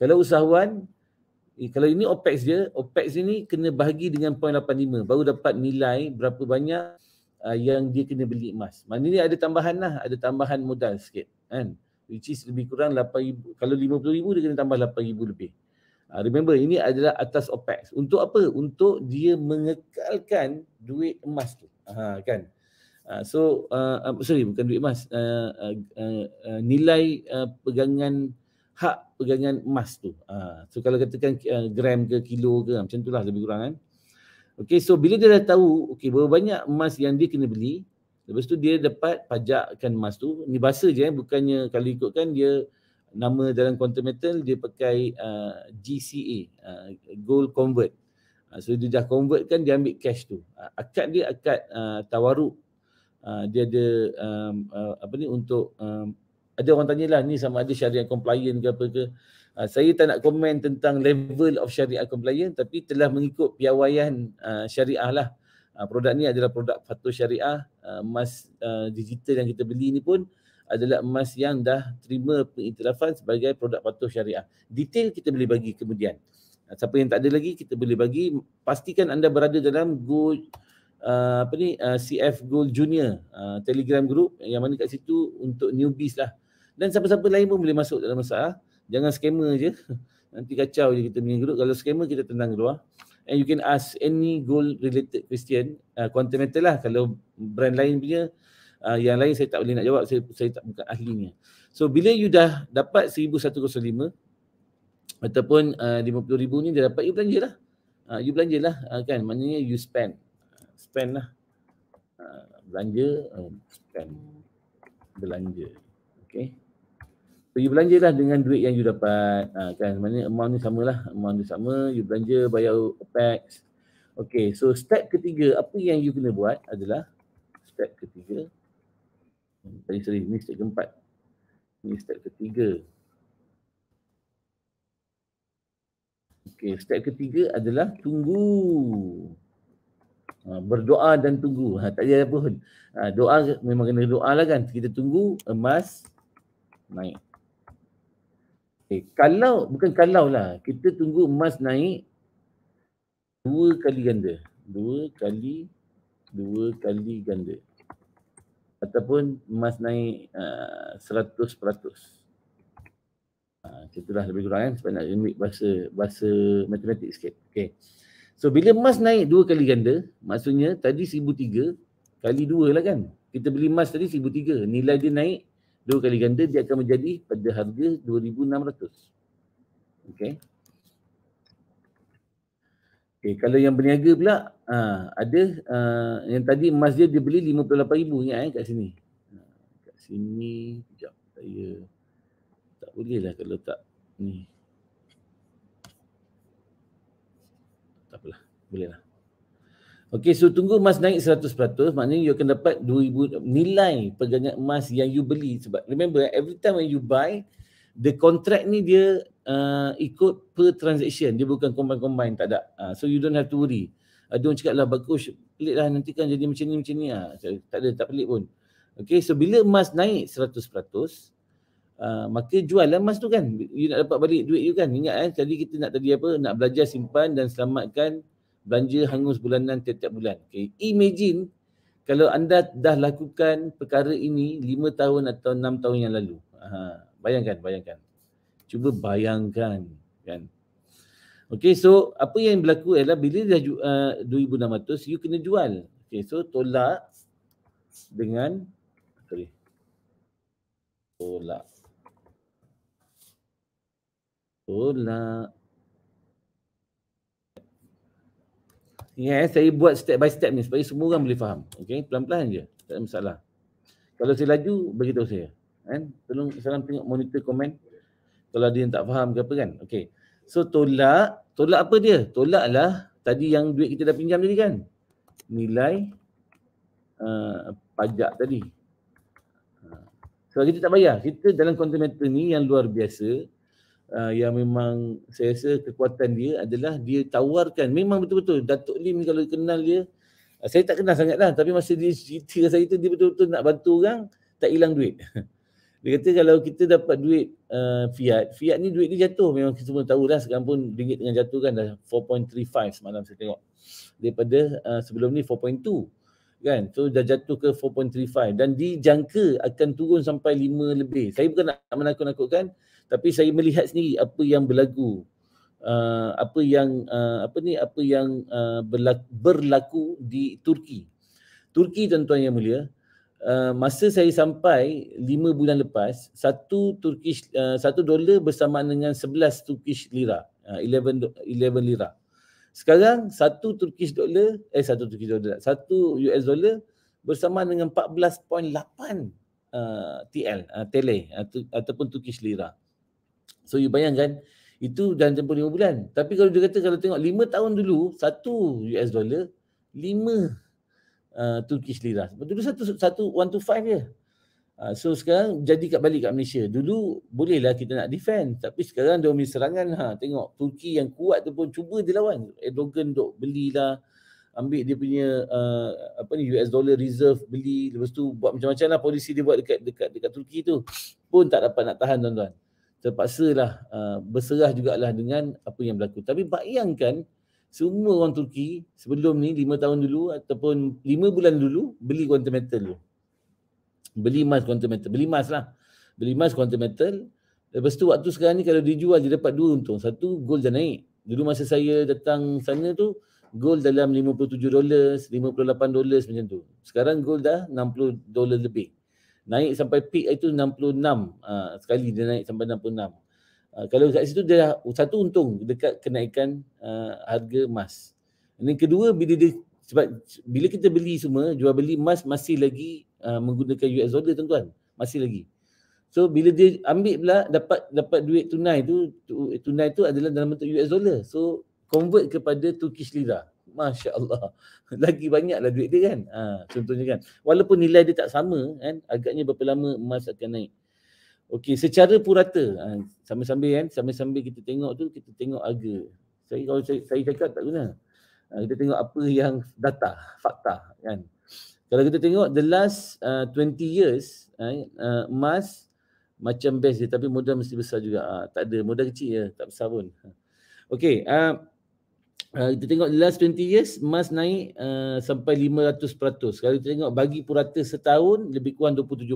[SPEAKER 2] Kalau usahawan, eh, kalau ini OPEX dia, OPEX ini kena bahagi dengan 0.85 baru dapat nilai berapa banyak uh, yang dia kena beli emas. Mana ni ada tambahan lah, ada tambahan modal sikit kan. Which is lebih kurang 8,000, kalau 50,000 dia kena tambah 8,000 lebih. Uh, remember ini adalah atas OPEX. Untuk apa? Untuk dia mengekalkan duit emas tu. Ha, kan? Uh, so, uh, sorry bukan duit emas. Uh, uh, uh, nilai uh, pegangan hak pegangan emas tu. Uh, so kalau katakan uh, gram ke kilo ke macam itulah lebih kurang kan. Eh? Okay, so bila dia dah tahu Okay, berapa banyak emas yang dia kena beli lepas tu dia dapat pajakkan emas tu ni bahasa je eh bukannya kalau ikutkan dia nama dalam quantum metal dia pakai uh, GCA uh, gold convert. Uh, so dia dah convert kan dia ambil cash tu. Uh, akad dia akad uh, tawaruk. Uh, dia ada um, uh, apa ni untuk um, ada orang tanyalah ni sama ada syariah compliant ke apa ke. Ah, saya tak nak komen tentang level of syariah compliance, tapi telah mengikut piawaian uh, syariah lah. Uh, produk ni adalah produk fatwa syariah. Uh, emas uh, digital yang kita beli ni pun adalah emas yang dah terima pengiktirafan sebagai produk fatwa syariah. Detail kita boleh bagi kemudian. Uh, siapa yang tak ada lagi kita boleh bagi. Pastikan anda berada dalam Go Uh, apa ni uh, CF Gold Junior uh, Telegram group yang mana kat situ untuk newbies lah dan siapa-siapa lain pun boleh masuk dalam masalah Jangan skamer je. Nanti kacau je kita punya grup. Kalau skamer kita tenang keluar. And you can ask any goal related question. Uh, ah, quantum metal lah. Kalau brand lain punya, uh, yang lain saya tak boleh nak jawab. Saya, saya tak bukan ahlinya. So bila you dah dapat 1,105 ataupun ah, uh, 50,000 ni dah dapat, you belanja lah. Uh, you belanja lah uh, kan. Maknanya you spend. Spend lah. Uh, belanja, uh, spend. Belanja. Okay belanja lah dengan duit yang you dapat ha, kan maknanya amount ni samalah amount ni sama you belanja bayar tax Okay, so step ketiga apa yang you kena buat adalah step ketiga hmm, tadi sorry ni step keempat ni step ketiga Okay, step ketiga adalah tunggu Ha, berdoa dan tunggu. Ha, tak ada apa pun. Ha, doa memang kena doa lah kan. Kita tunggu emas naik. Okay. Eh, kalau, bukan kalau lah. Kita tunggu emas naik dua kali ganda. Dua kali, dua kali ganda. Ataupun emas naik ah, seratus uh, peratus. Ha, itulah lebih kurang kan sebab nak ambil bahasa, bahasa matematik sikit. Okay. So bila emas naik dua kali ganda, maksudnya tadi seribu tiga kali dua lah kan. Kita beli emas tadi seribu tiga. Nilai dia naik dua kali ganda dia akan menjadi pada harga 2600 Okay. Okay. kalau yang berniaga pula ha, ada ha, yang tadi emas dia dibeli 58000 ingat eh kat sini ha, kat sini kejap saya tak boleh lah kalau tak ni tak apalah boleh lah Okey, so tunggu emas naik 100%, maknanya you akan dapat 2000 nilai pegangan emas yang you beli. Sebab remember, every time when you buy, the contract ni dia uh, ikut per transaction. Dia bukan combine-combine, tak ada. Uh, so you don't have to worry. Ada ah, uh, orang cakap lah, bagus, pelik lah nanti kan jadi macam ni, macam ni. Uh, tak ada, tak pelik pun. Okey, so bila emas naik 100%, uh, maka jual lah emas tu kan. You nak dapat balik duit you kan. Ingat kan, eh, tadi kita nak tadi apa, nak belajar simpan dan selamatkan belanja hangus bulanan tiap-tiap bulan. Okay. Imagine kalau anda dah lakukan perkara ini lima tahun atau enam tahun yang lalu. Aha. bayangkan, bayangkan. Cuba bayangkan. Kan? Okay, so apa yang berlaku ialah bila dah RM2,600, uh, you kena jual. Okay, so tolak dengan, sorry. Tolak. Tolak. Ya, saya buat step by step ni supaya semua orang boleh faham. Okey, pelan-pelan je. Tak ada masalah. Kalau saya laju, beritahu saya. Kan? Tolong salam tengok monitor komen. Kalau ada yang tak faham ke apa kan. Okey. So tolak, tolak apa dia? Tolaklah tadi yang duit kita dah pinjam tadi kan. Nilai uh, pajak tadi. Ha. Sebab so, kita tak bayar. Kita dalam kontometer ni yang luar biasa, uh, yang memang saya rasa kekuatan dia adalah dia tawarkan memang betul-betul Datuk Lim ni kalau kenal dia uh, saya tak kenal sangatlah tapi masa dia cerita saya tu dia betul-betul nak bantu orang tak hilang duit [laughs] dia kata kalau kita dapat duit uh, fiat fiat ni duit dia jatuh memang kita semua tahulah sekarang pun ringgit dengan jatuh kan dah 4.35 semalam saya tengok daripada uh, sebelum ni 4.2 kan so dah jatuh ke 4.35 dan dijangka akan turun sampai 5 lebih saya bukan nak menakut-nakutkan tapi saya melihat sendiri apa yang berlaku uh, apa yang uh, apa ni apa yang uh, berlaku, berlaku di Turki Turki tuan-tuan yang mulia uh, masa saya sampai 5 bulan lepas satu Turkish uh, satu dolar bersamaan dengan 11 Turkish lira uh, 11 11 lira sekarang satu Turkish dolar eh satu Turkish dolar satu US dollar bersamaan dengan 14.8 uh, TL uh, tele uh, tu, ataupun Turkish lira. Uh, So you bayangkan itu dalam tempoh lima bulan. Tapi kalau dia kata kalau tengok lima tahun dulu satu US dollar lima uh, Turkish lira. Dulu satu satu one to five ya. Uh, so sekarang jadi kat balik kat Malaysia. Dulu bolehlah kita nak defend tapi sekarang dia punya serangan ha tengok Turki yang kuat tu pun cuba dilawan. Erdogan duk belilah ambil dia punya uh, apa ni US dollar reserve beli lepas tu buat macam-macam lah polisi dia buat dekat dekat dekat Turki tu pun tak dapat nak tahan tuan-tuan terpaksalah uh, berserah jugalah dengan apa yang berlaku. Tapi bayangkan semua orang Turki sebelum ni lima tahun dulu ataupun lima bulan dulu beli quantum metal tu, Beli emas quantum metal. Beli emas lah. Beli emas quantum metal. Lepas tu waktu sekarang ni kalau dijual dia dapat dua untung. Satu gold dah naik. Dulu masa saya datang sana tu gold dalam 57 dolar, 58 dolar macam tu. Sekarang gold dah 60 dolar lebih naik sampai peak itu 66 uh, ah, sekali dia naik sampai 66 uh, ah, kalau kat situ dia dah satu untung dekat kenaikan uh, harga emas dan yang kedua bila dia sebab bila kita beli semua jual beli emas masih lagi uh, menggunakan US dollar tuan-tuan masih lagi so bila dia ambil pula dapat dapat duit tunai tu tunai tu adalah dalam bentuk US dollar so convert kepada Turkish lira Masya Allah. [laughs] Lagi banyaklah duit dia kan. Ha, contohnya kan. Walaupun nilai dia tak sama kan. Agaknya berapa lama emas akan naik. Okey, secara purata. Ha, sambil-sambil kan. Sambil-sambil kita tengok tu, kita tengok harga. Saya, kalau saya, saya cakap tak guna. Ha, kita tengok apa yang data, fakta kan. Kalau kita tengok the last uh, ha, 20 years, ha, ha, emas uh, macam best dia tapi modal mesti besar juga. Uh, tak ada, modal kecil je, tak besar pun. Okey, uh, Eh, kita tengok the last 20 years emas naik uh, sampai 500%. Kalau kita tengok bagi purata setahun lebih kurang 27%.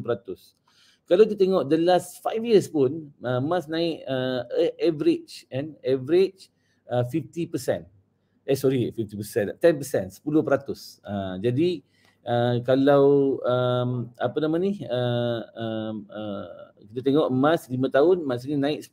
[SPEAKER 2] Kalau kita tengok the last 5 years pun eh, emas uh, naik uh, average and average uh, 50%. Eh sorry 50%, 10%, 10%. Uh, jadi uh, kalau um, apa nama ni uh, uh, uh, kita tengok emas 5 tahun maksudnya naik 10%.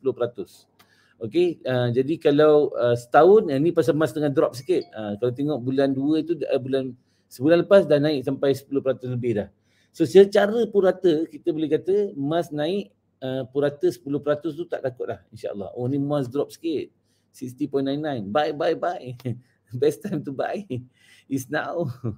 [SPEAKER 2] Okey, uh, jadi kalau uh, setahun yang uh, ni pasal emas tengah drop sikit. Uh, kalau tengok bulan dua itu uh, bulan sebulan lepas dah naik sampai 10% lebih dah. So secara purata kita boleh kata emas naik uh, purata 10% tu tak takut lah, insyaAllah. Oh ni emas drop sikit. 60.99. Buy, buy, buy. [laughs] Best time to buy is now. [laughs]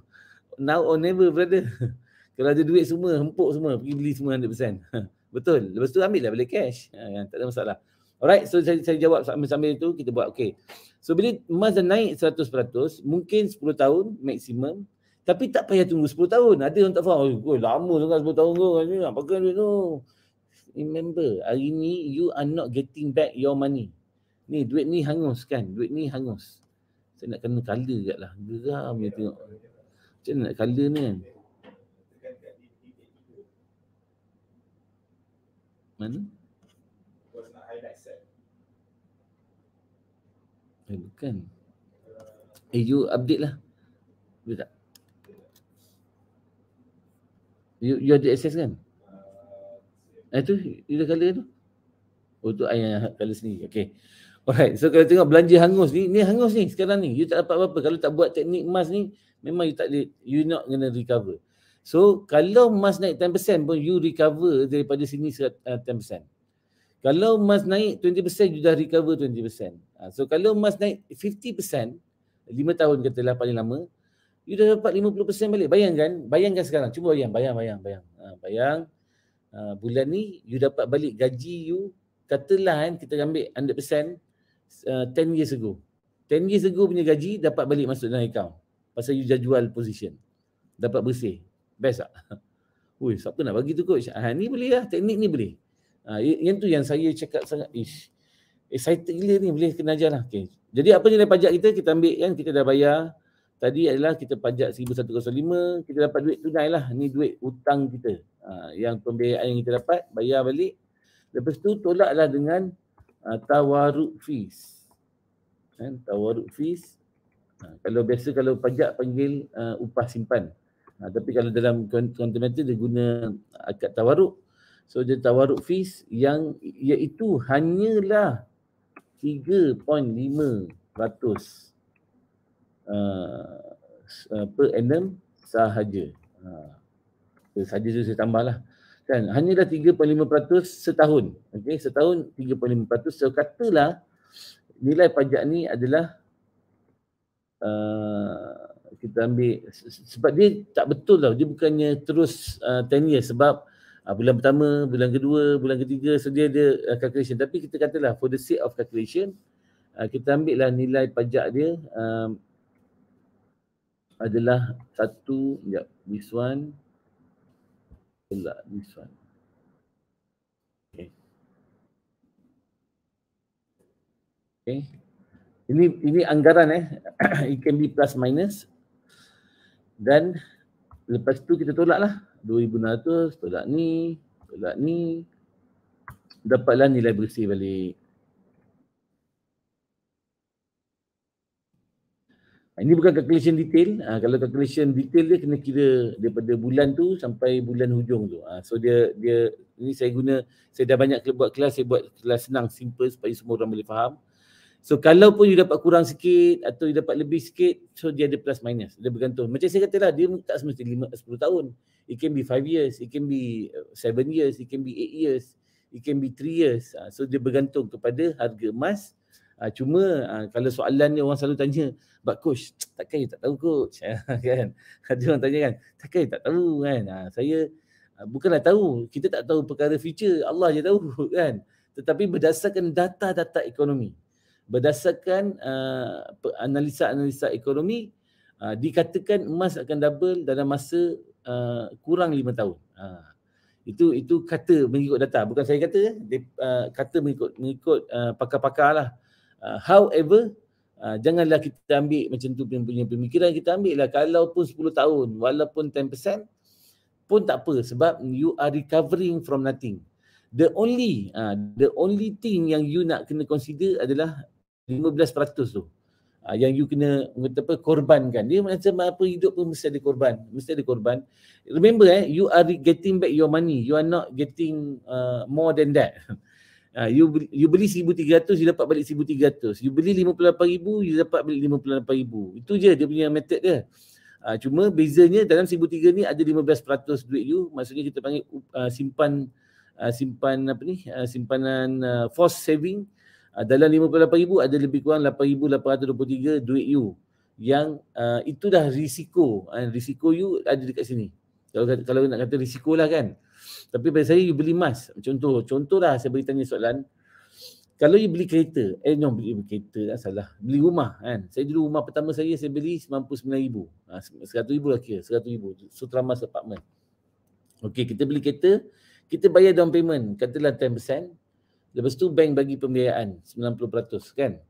[SPEAKER 2] Now or never brother. [laughs] Kalau ada duit semua, hempuk semua, pergi beli semua 100%. Betul. Lepas tu ambil lah balik cash. Ha, tak ada masalah. Alright, so saya, saya jawab sambil-sambil itu kita buat okay So bila emas dah naik 100%, mungkin 10 tahun maksimum tapi tak payah tunggu 10 tahun. Ada orang tak faham, oh, lama sangat 10 tahun kau. Ni nak pakai duit tu. Remember, hari ni you are not getting back your money. Ni duit ni hangus kan? Duit ni hangus. Saya nak kena color je lah. Geram je tengok. Macam mana nak color ni kan? Mana? Eh, bukan. Eh, you update lah. Boleh tak? You, you ada access kan? Eh, tu? You dah color tu? Oh, tu ayah yang color sendiri. Okay. Alright. So, kalau tengok belanja hangus ni, ni hangus ni sekarang ni. You tak dapat apa-apa. Kalau tak buat teknik emas ni, memang you tak ada, you not gonna recover. So, kalau emas naik 10% pun, you recover daripada sini 10%. Uh, kalau emas naik 20%, you dah recover 20%. Ha, so kalau emas naik 50%, 5 tahun katalah paling lama, you dah dapat 50% balik. Bayangkan, bayangkan sekarang. Cuba bayang, bayang, bayang, bayang. Ha, bayang, ha, bulan ni you dapat balik gaji you, katalah kan kita ambil 100% uh, 10 years ago. 10 years ago punya gaji dapat balik masuk dalam account. Pasal you dah jual position. Dapat bersih. Best tak? [laughs] Ui, siapa nak bagi tu coach? Ha, ni boleh lah, teknik ni boleh. Ha, yang tu yang saya cakap sangat, ish excited gila ni boleh kena ajar lah. Okay. Jadi apa nilai pajak kita? Kita ambil yang kita dah bayar. Tadi adalah kita pajak RM1,105, kita dapat duit tunai lah. Ni duit hutang kita. Ha, yang pembiayaan yang kita dapat, bayar balik. Lepas tu tolaklah dengan ha, tawaruk fees. Kan, tawaruk fees. Ha, kalau biasa kalau pajak panggil uh, upah simpan. Ha, tapi kalau dalam kuantum meter dia guna akad tawaruk. So dia tawaruk fees yang iaitu hanyalah 3.5% uh, eh, eh, per annum sahaja. Uh, sahaja tu saya tambah lah. Kan? Hanyalah 3.5% setahun. Okay? Setahun 3.5%. So katalah nilai pajak ni adalah uh, kita ambil sebab dia tak betul tau. Dia bukannya terus uh, 10 years sebab uh, bulan pertama, bulan kedua, bulan ketiga sedia so dia, dia uh, calculation tapi kita katalah for the sake of calculation uh, kita ambil lah nilai pajak dia um, adalah satu, sekejap, this one pula this one Okay. Ini ini anggaran eh. [coughs] It can be plus minus. Dan lepas tu kita tolak lah. 2600 tolak ni tolak ni dapatlah nilai bersih balik ah, Ini bukan calculation detail. Ha, kalau calculation detail dia kena kira daripada bulan tu sampai bulan hujung tu. Ha, so dia, dia ini saya guna, saya dah banyak buat kelas, saya buat kelas senang, simple supaya semua orang boleh faham. So kalau pun you dapat kurang sikit atau you dapat lebih sikit, so dia ada plus minus. Dia bergantung. Macam saya katalah, dia tak semestinya lima, sepuluh tahun. It can be five years, it can be uh, seven years, it can be eight years, it can be three years. Ah, so dia bergantung kepada harga emas. Ah, cuma ah, kalau soalan ni orang selalu tanya, but coach, takkan you tak tahu coach? [laughs] kan? Ada orang tanya kan, takkan you tak tahu kan? Saya bukanlah tahu, kita tak tahu perkara future, Allah je tahu [laughs] kan? Tetapi berdasarkan data-data ekonomi, berdasarkan uh, analisa-analisa ekonomi uh, dikatakan emas akan double dalam masa uh, kurang lima tahun. Uh, itu itu kata mengikut data bukan saya kata eh. dia, uh, kata mengikut mengikut uh, pakar-pakar lah. Uh, however uh, janganlah kita ambil macam tu punya pemikiran kita ambil lah kalau pun 10 tahun walaupun 10% pun tak apa sebab you are recovering from nothing. The only uh, the only thing yang you nak kena consider adalah 15% tu uh, yang you kena kata apa korbankan dia macam apa hidup pun mesti ada korban mesti ada korban remember eh you are getting back your money you are not getting uh, more than that Uh, [laughs] you, you beli RM1,300, you dapat balik RM1,300. You beli RM58,000, you dapat balik RM58,000. Itu je dia punya method dia. Uh, cuma bezanya dalam RM1,300 ni ada 15% duit you. Maksudnya kita panggil uh, simpan uh, simpan apa ni, uh, simpanan uh, force saving. Ah, dalam RM58,000 ada lebih kurang RM8,823 duit you yang uh, ah, itu dah risiko uh, risiko you ada dekat sini kalau kalau nak kata risiko lah kan tapi pada saya you beli emas contoh contoh lah saya beri tanya soalan kalau you beli kereta eh no beli, kereta lah salah beli rumah kan saya dulu rumah pertama saya saya beli RM99,000 RM100,000 lah kira RM100,000 Sutramas Apartment Okay, kita beli kereta kita bayar down payment katalah 10% Lepas tu bank bagi pembiayaan 90% kan.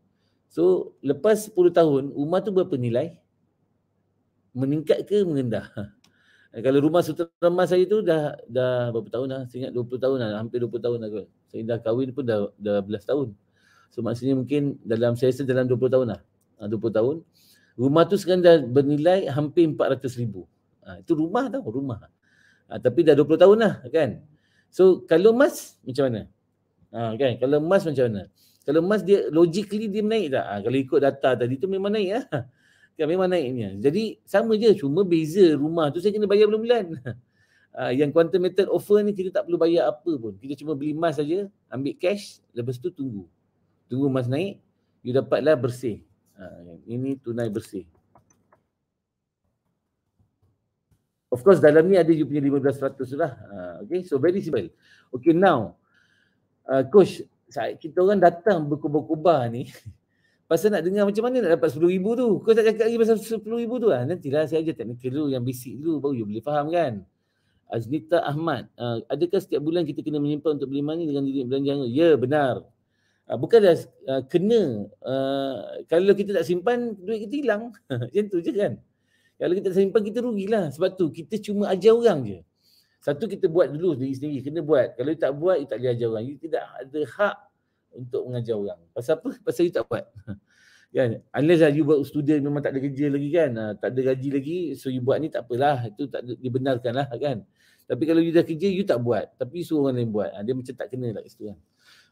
[SPEAKER 2] So lepas 10 tahun rumah tu berapa nilai? Meningkat ke merendah? [laughs] Kalau rumah sutera saya tu dah dah berapa tahun dah? Saya ingat 20 tahun dah, hampir 20 tahun dah. Saya dah kahwin pun dah dah belas tahun. So maksudnya mungkin dalam saya rasa dalam 20 tahun lah. 20 ha, tahun. Rumah tu sekarang dah bernilai hampir 400 ribu. Ha, itu rumah tau, rumah. Ha, tapi dah 20 tahun lah kan. So kalau emas macam mana? Ha, kan? Kalau emas macam mana? Kalau emas dia logically dia menaik tak? Ha, kalau ikut data tadi tu memang naik lah. Ya? [laughs] Kan, memang naik ni. Jadi sama je cuma beza rumah tu saya kena bayar bulan-bulan. [laughs] Ha, yang quantum method offer ni kita tak perlu bayar apa pun. Kita cuma beli emas saja, ambil cash, lepas tu tunggu. Tunggu emas naik, you dapatlah bersih. Ha, ini tunai bersih. Of course dalam ni ada you punya 15% lah. Ha, okay, so very simple. Okay, now uh, coach saya kita orang datang berkubah-kubah ni [laughs] pasal nak dengar macam mana nak dapat 10000 tu kau tak cakap lagi pasal 10000 tu ah nantilah saya aja teknikal dulu yang basic dulu baru you boleh faham kan Aznita Ahmad uh, adakah setiap bulan kita kena menyimpan untuk beli mani dengan diri belanja ya benar uh, ah, bukanlah uh, kena uh, kalau kita tak simpan duit kita hilang [laughs] macam tu je kan kalau kita tak simpan kita rugilah sebab tu kita cuma ajar orang je satu kita buat dulu sendiri-sendiri kena buat. Kalau you tak buat you tak boleh ajar orang. You tidak ada hak untuk mengajar orang. Pasal apa? Pasal you tak buat. [laughs] kan? Unless lah you buat student memang tak ada kerja lagi kan. Ha, tak ada gaji lagi. So you buat ni tak apalah. Itu tak ada, dibenarkan lah kan. Tapi kalau you dah kerja you tak buat. Tapi suruh orang lain buat. Ha, dia macam tak kena lah kat situ kan.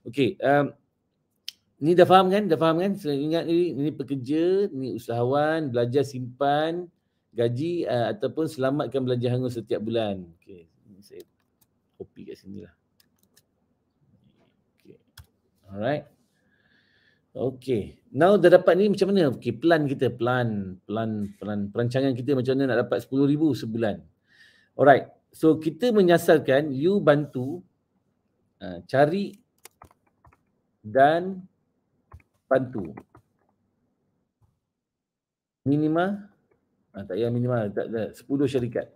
[SPEAKER 2] Okay. Um, ni dah faham kan? Dah faham kan? So, ingat ni, ni pekerja, ni usahawan, belajar simpan gaji uh, ataupun selamatkan belanja hangus setiap bulan. Okay saya copy kat sini lah. Okay. Alright. Okay. Now dah dapat ni macam mana? Okay, plan kita. Plan, plan, plan. Perancangan kita macam mana nak dapat RM10,000 sebulan. Alright. So, kita menyasarkan you bantu uh, cari dan bantu. Minima, uh, ah, tak payah minima, tak, tak, 10 syarikat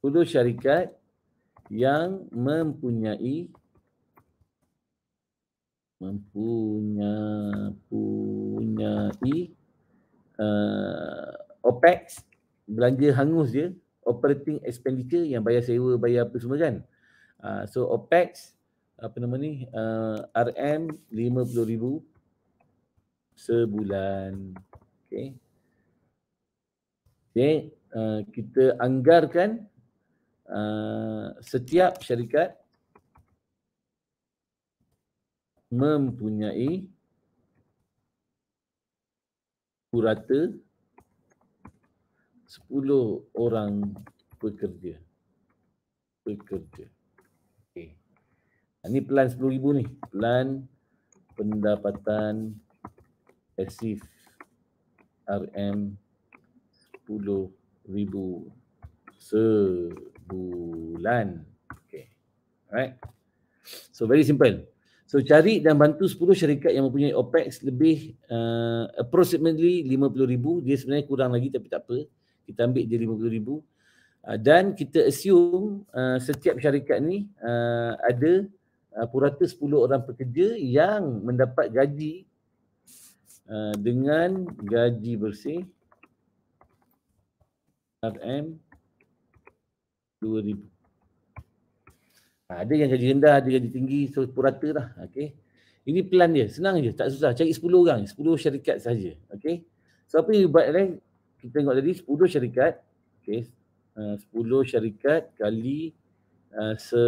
[SPEAKER 2] puluh syarikat yang mempunyai mempunyai punya uh, OPEX belanja hangus dia operating expenditure yang bayar sewa bayar apa semua kan uh, so OPEX apa nama ni uh, RM50,000 sebulan okay. Okay, uh, kita anggarkan Eh, setiap syarikat mempunyai purata 10 orang pekerja pekerja okey ini pelan 10000 ni Plan pendapatan pasif RM 10000 se so, bulan. Okay. Alright. So very simple. So cari dan bantu 10 syarikat yang mempunyai OPEX lebih uh, approximately RM50,000. Dia sebenarnya kurang lagi tapi tak apa. Kita ambil dia RM50,000. Uh, dan kita assume uh, setiap syarikat ni uh, ada uh, purata 10 orang pekerja yang mendapat gaji uh, dengan gaji bersih rm 2000 Ha, ada yang jadi rendah, ada yang jadi tinggi, so purata lah. Okay. Ini plan dia, senang je, tak susah. Cari 10 orang, 10 syarikat saja. Okay. So apa yang buat eh? Kita tengok tadi 10 syarikat. Okay. Uh, 10 syarikat kali uh, se...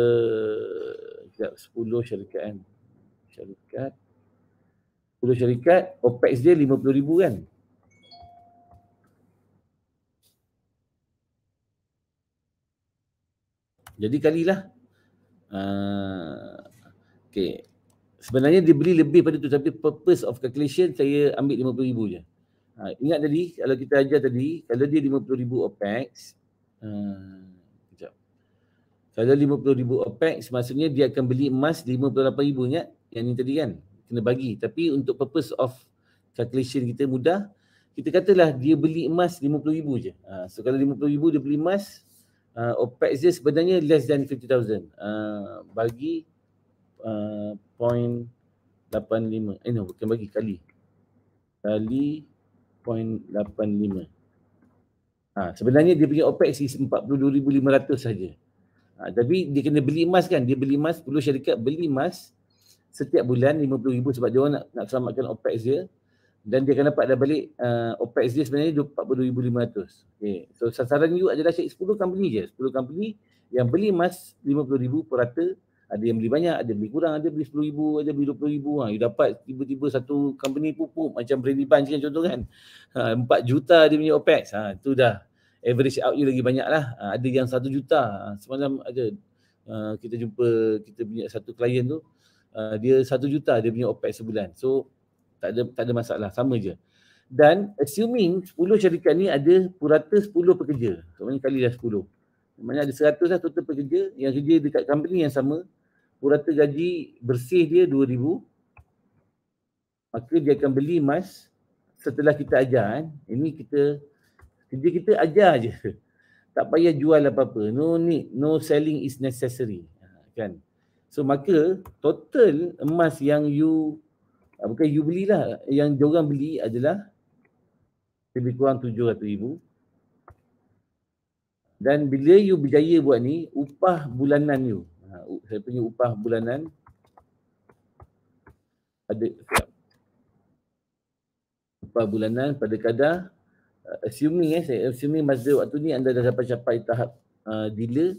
[SPEAKER 2] Sekejap, 10 syarikat kan. Syarikat. 10 syarikat, OPEX dia RM50,000 kan. Jadi kalilah. Uh, ah, okay. Sebenarnya dia beli lebih pada tu tapi purpose of calculation saya ambil RM50,000 je. Uh, ingat tadi kalau kita ajar tadi kalau dia RM50,000 OPEX uh, ah, sekejap. Kalau RM50,000 OPEX maksudnya dia akan beli emas RM58,000 ingat yang ni tadi kan. Kena bagi tapi untuk purpose of calculation kita mudah kita katalah dia beli emas RM50,000 je. Uh, so kalau RM50,000 dia beli emas uh, OPEX dia sebenarnya less than 50,000 uh, bagi uh, 0.85 eh no bukan bagi kali kali 0.85 ha, ah, sebenarnya dia punya OPEX is 42,500 saja. Ha, tapi dia kena beli emas kan dia beli emas 10 syarikat beli emas setiap bulan 50,000 sebab dia orang nak, nak selamatkan OPEX dia dan dia akan dapat dah balik uh, OPEX dia sebenarnya 42,500. Okay. So sasaran you adalah cek 10 company je. 10 company yang beli emas 50,000 per rata. Ada yang beli banyak, ada beli kurang, ada beli 10,000, ada beli 20,000. Ha, you dapat tiba-tiba satu company pupuk macam Brandy Bunch kan contoh kan. Ha, 4 juta dia punya OPEX. Ha, tu dah average out you lagi banyak lah. Ha, ada yang 1 juta. Ha, semalam ada uh, kita jumpa kita punya satu klien tu. Uh, dia 1 juta dia punya OPEX sebulan. So tak ada tak ada masalah sama je dan assuming 10 syarikat ni ada purata 10 pekerja maknanya kali dah 10 maknanya ada 100 lah total pekerja yang kerja dekat company yang sama purata gaji bersih dia 2000 maka dia akan beli emas setelah kita ajar kan ini kita kerja kita ajar je tak payah jual apa-apa no need no selling is necessary ha, kan so maka total emas yang you bukan you belilah yang dia orang beli adalah lebih kurang 700,000 dan bila you berjaya buat ni upah bulanan you ha, saya punya upah bulanan ada upah bulanan pada kadar uh, assuming eh saya assuming masa waktu ni anda dah sampai capai tahap uh, dealer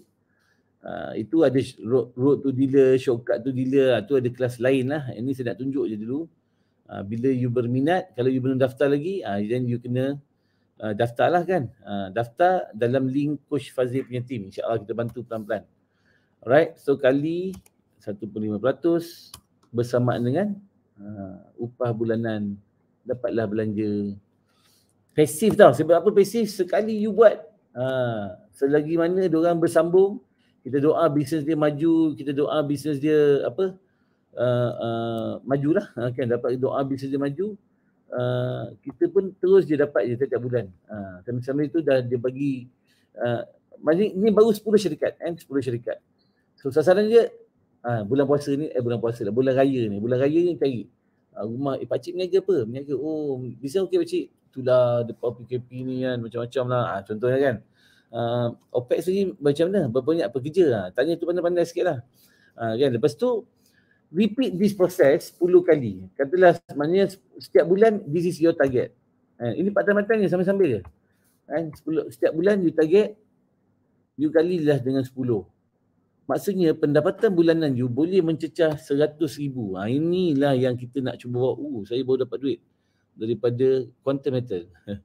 [SPEAKER 2] Uh, itu ada road, road to dealer, shortcut to dealer, uh, tu ada kelas lain lah. Ini saya nak tunjuk je dulu. Uh, bila you berminat, kalau you belum daftar lagi, uh, then you kena uh, daftar lah kan. Uh, daftar dalam link Coach Fazil punya team. InsyaAllah kita bantu pelan-pelan. Alright, so kali 1.5% bersamaan dengan uh, upah bulanan dapatlah belanja. Passive tau. Sebab apa passive Sekali you buat, uh, selagi mana diorang bersambung, kita doa bisnes dia maju, kita doa bisnes dia apa? Uh, uh, majulah okay ah, dapat doa bisnes dia maju. Uh, kita pun terus dia dapat je setiap bulan. Ha uh, sama itu dah dia bagi uh, ini baru 10 syarikat, kan? Eh? 10 syarikat. So sasaran dia ha, uh, bulan puasa ni eh bulan puasa lah, bulan raya ni. Bulan raya ni cari uh, rumah eh, pakcik meniaga apa? Meniaga oh bisnes okey pakcik. Itulah depa PKP ni kan macam-macam lah. Ha, contohnya kan. Uh, uh, OPEC sendiri macam mana berapa banyak pekerja lah. tanya tu pandai-pandai sikit lah uh, kan lepas tu repeat this process 10 kali katalah maknanya setiap bulan this is your target eh, ini patah matang ni sambil-sambil je kan eh, setiap bulan you target you kali lah dengan 10 maksudnya pendapatan bulanan you boleh mencecah seratus ribu ha, inilah yang kita nak cuba bawa uh, saya baru dapat duit daripada quantum metal [laughs]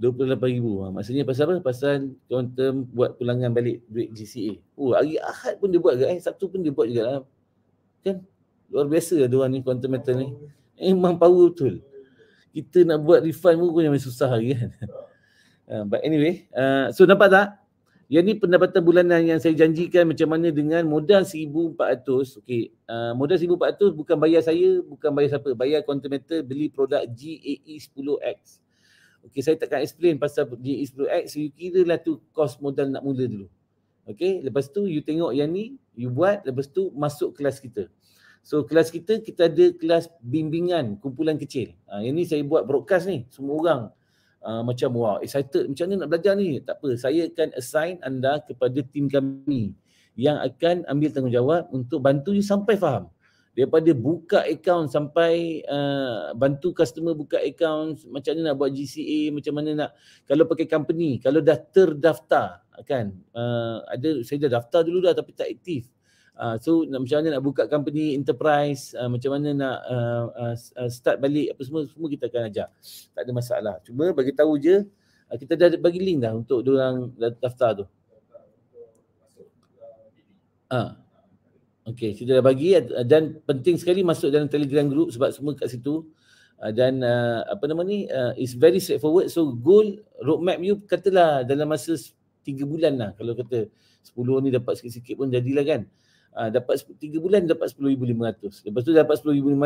[SPEAKER 2] RM28,000. Ha, maksudnya pasal apa? Pasal term buat pulangan balik duit GCA. Oh, hari Ahad pun dia buat ke? Eh? Sabtu pun dia buat juga lah. Kan? Luar biasa lah diorang ni quantum metal ni. Eh, memang power betul. Kita nak buat refund pun pun yang susah hari kan. [laughs] Ha, but anyway, uh, so nampak tak? Yang ni pendapatan bulanan yang saya janjikan macam mana dengan modal RM1,400. Okay. Uh, modal RM1,400 bukan bayar saya, bukan bayar siapa. Bayar quantum meter beli produk GAE 10X. Okay, saya takkan explain pasal GX10X, you kira lah tu kos modal nak mula dulu. Okay, lepas tu you tengok yang ni, you buat, lepas tu masuk kelas kita. So kelas kita, kita ada kelas bimbingan kumpulan kecil. Ha, yang ni saya buat broadcast ni, semua orang uh, macam wow, excited macam mana nak belajar ni. Tak apa, saya akan assign anda kepada tim kami yang akan ambil tanggungjawab untuk bantu you sampai faham daripada buka account sampai uh, bantu customer buka account macam mana nak buat GCA macam mana nak kalau pakai company kalau dah terdaftar kan uh, ada saya dah daftar dulu dah tapi tak aktif uh, so nak, macam mana nak buka company enterprise uh, macam mana nak uh, uh, uh start balik apa semua semua kita akan ajar tak ada masalah cuma bagi tahu je uh, kita dah bagi link dah untuk dia daftar tu ah uh. Okey, sudah dah bagi eh, dan penting sekali masuk dalam Telegram group sebab semua kat situ. Ah, dan uh, apa nama ni, uh, it's very straightforward. So goal, roadmap you katalah dalam masa tiga bulan lah. Kalau kata sepuluh ni dapat sikit-sikit pun jadilah kan. Uh, dapat tiga bulan dapat sepuluh ribu lima 10,500. Lepas tu dapat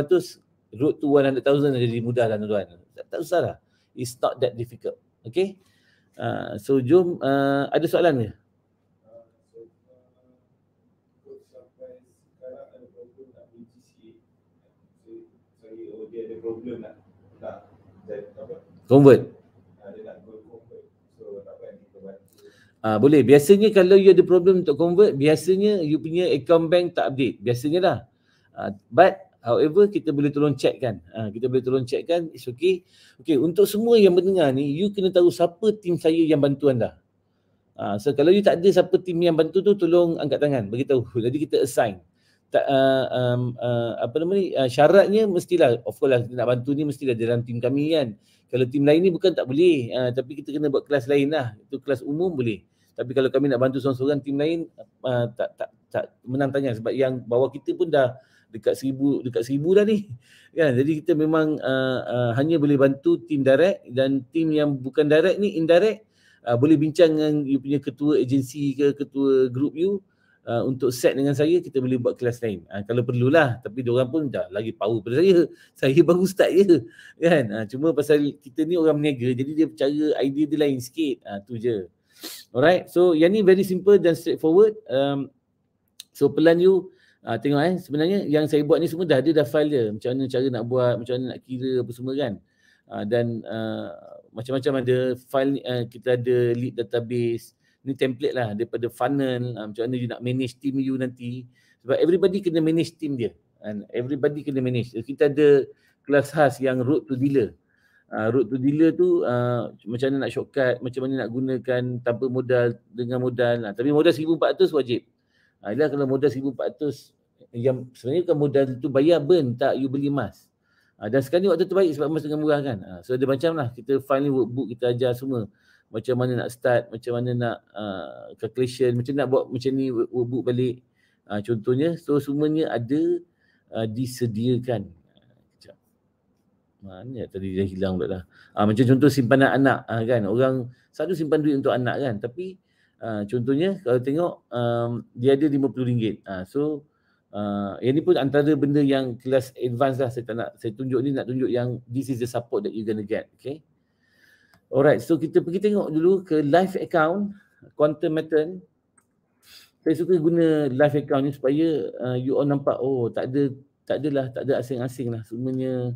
[SPEAKER 2] ratus road to 100,000 dah jadi mudah lah tuan-tuan. Tak, tak susah lah. It's not that difficult. Okay. Uh, so jom, uh, ada soalan ke? Ya?
[SPEAKER 3] nak nak Convert.
[SPEAKER 2] Uh, boleh. Biasanya kalau you ada problem untuk convert, biasanya you punya account bank tak update. Biasanya lah. Uh, but however, kita boleh tolong check kan. Uh, kita boleh tolong check kan. It's okay. Okay, untuk semua yang mendengar ni, you kena tahu siapa tim saya yang bantu anda. Uh, so kalau you tak ada siapa tim yang bantu tu, tolong angkat tangan. Beritahu. Jadi kita assign ta, uh, ah, um, uh, apa nama ni uh, syaratnya mestilah of course lah nak bantu ni mestilah dalam tim kami kan kalau tim lain ni bukan tak boleh uh, tapi kita kena buat kelas lain lah itu kelas umum boleh tapi kalau kami nak bantu seorang-seorang tim lain uh, tak, tak tak tak menang tanya sebab yang bawah kita pun dah dekat seribu dekat seribu dah ni [laughs] kan jadi kita memang uh, uh, hanya boleh bantu tim direct dan tim yang bukan direct ni indirect uh, boleh bincang dengan you punya ketua agensi ke ketua group you Uh, untuk set dengan saya kita boleh buat kelas lain uh, kalau perlulah tapi diorang pun dah lagi power pada saya [laughs] saya baru start je kan uh, cuma pasal kita ni orang berniaga jadi dia percaya idea dia lain sikit uh, tu je alright so yang ni very simple dan straightforward um, so pelan you uh, tengok eh sebenarnya yang saya buat ni semua dah ada dah file dia macam mana cara nak buat macam mana nak kira apa semua kan uh, dan uh, macam-macam ada file ni, uh, kita ada lead database ni template lah daripada funnel uh, macam mana you nak manage team you nanti sebab everybody kena manage team dia and everybody kena manage kita ada kelas khas yang road to dealer uh, road to dealer tu uh, macam mana nak shortcut macam mana nak gunakan tanpa modal dengan modal lah. tapi modal 1400 wajib uh, ialah kalau modal 1400 yang sebenarnya kan modal tu bayar burn tak you beli emas uh, dan sekarang ni waktu terbaik sebab emas tengah murah kan uh, so ada macam lah kita finally workbook kita ajar semua macam mana nak start, macam mana nak uh, calculation, macam nak buat macam ni workbook balik uh, contohnya. So semuanya ada uh, disediakan. Sekejap. Mana tadi dia hilang pula dah. Uh, macam contoh simpanan anak uh, kan. Orang satu simpan duit untuk anak kan. Tapi uh, contohnya kalau tengok um, dia ada RM50. Uh, ah, so Uh, yang ni pun antara benda yang kelas advance lah saya tak nak saya tunjuk ni nak tunjuk yang this is the support that you gonna get okay Alright, so kita pergi tengok dulu ke live account Quantum Metal. Saya suka guna live account ni supaya uh, you all nampak oh tak ada tak adalah tak ada asing-asing lah semuanya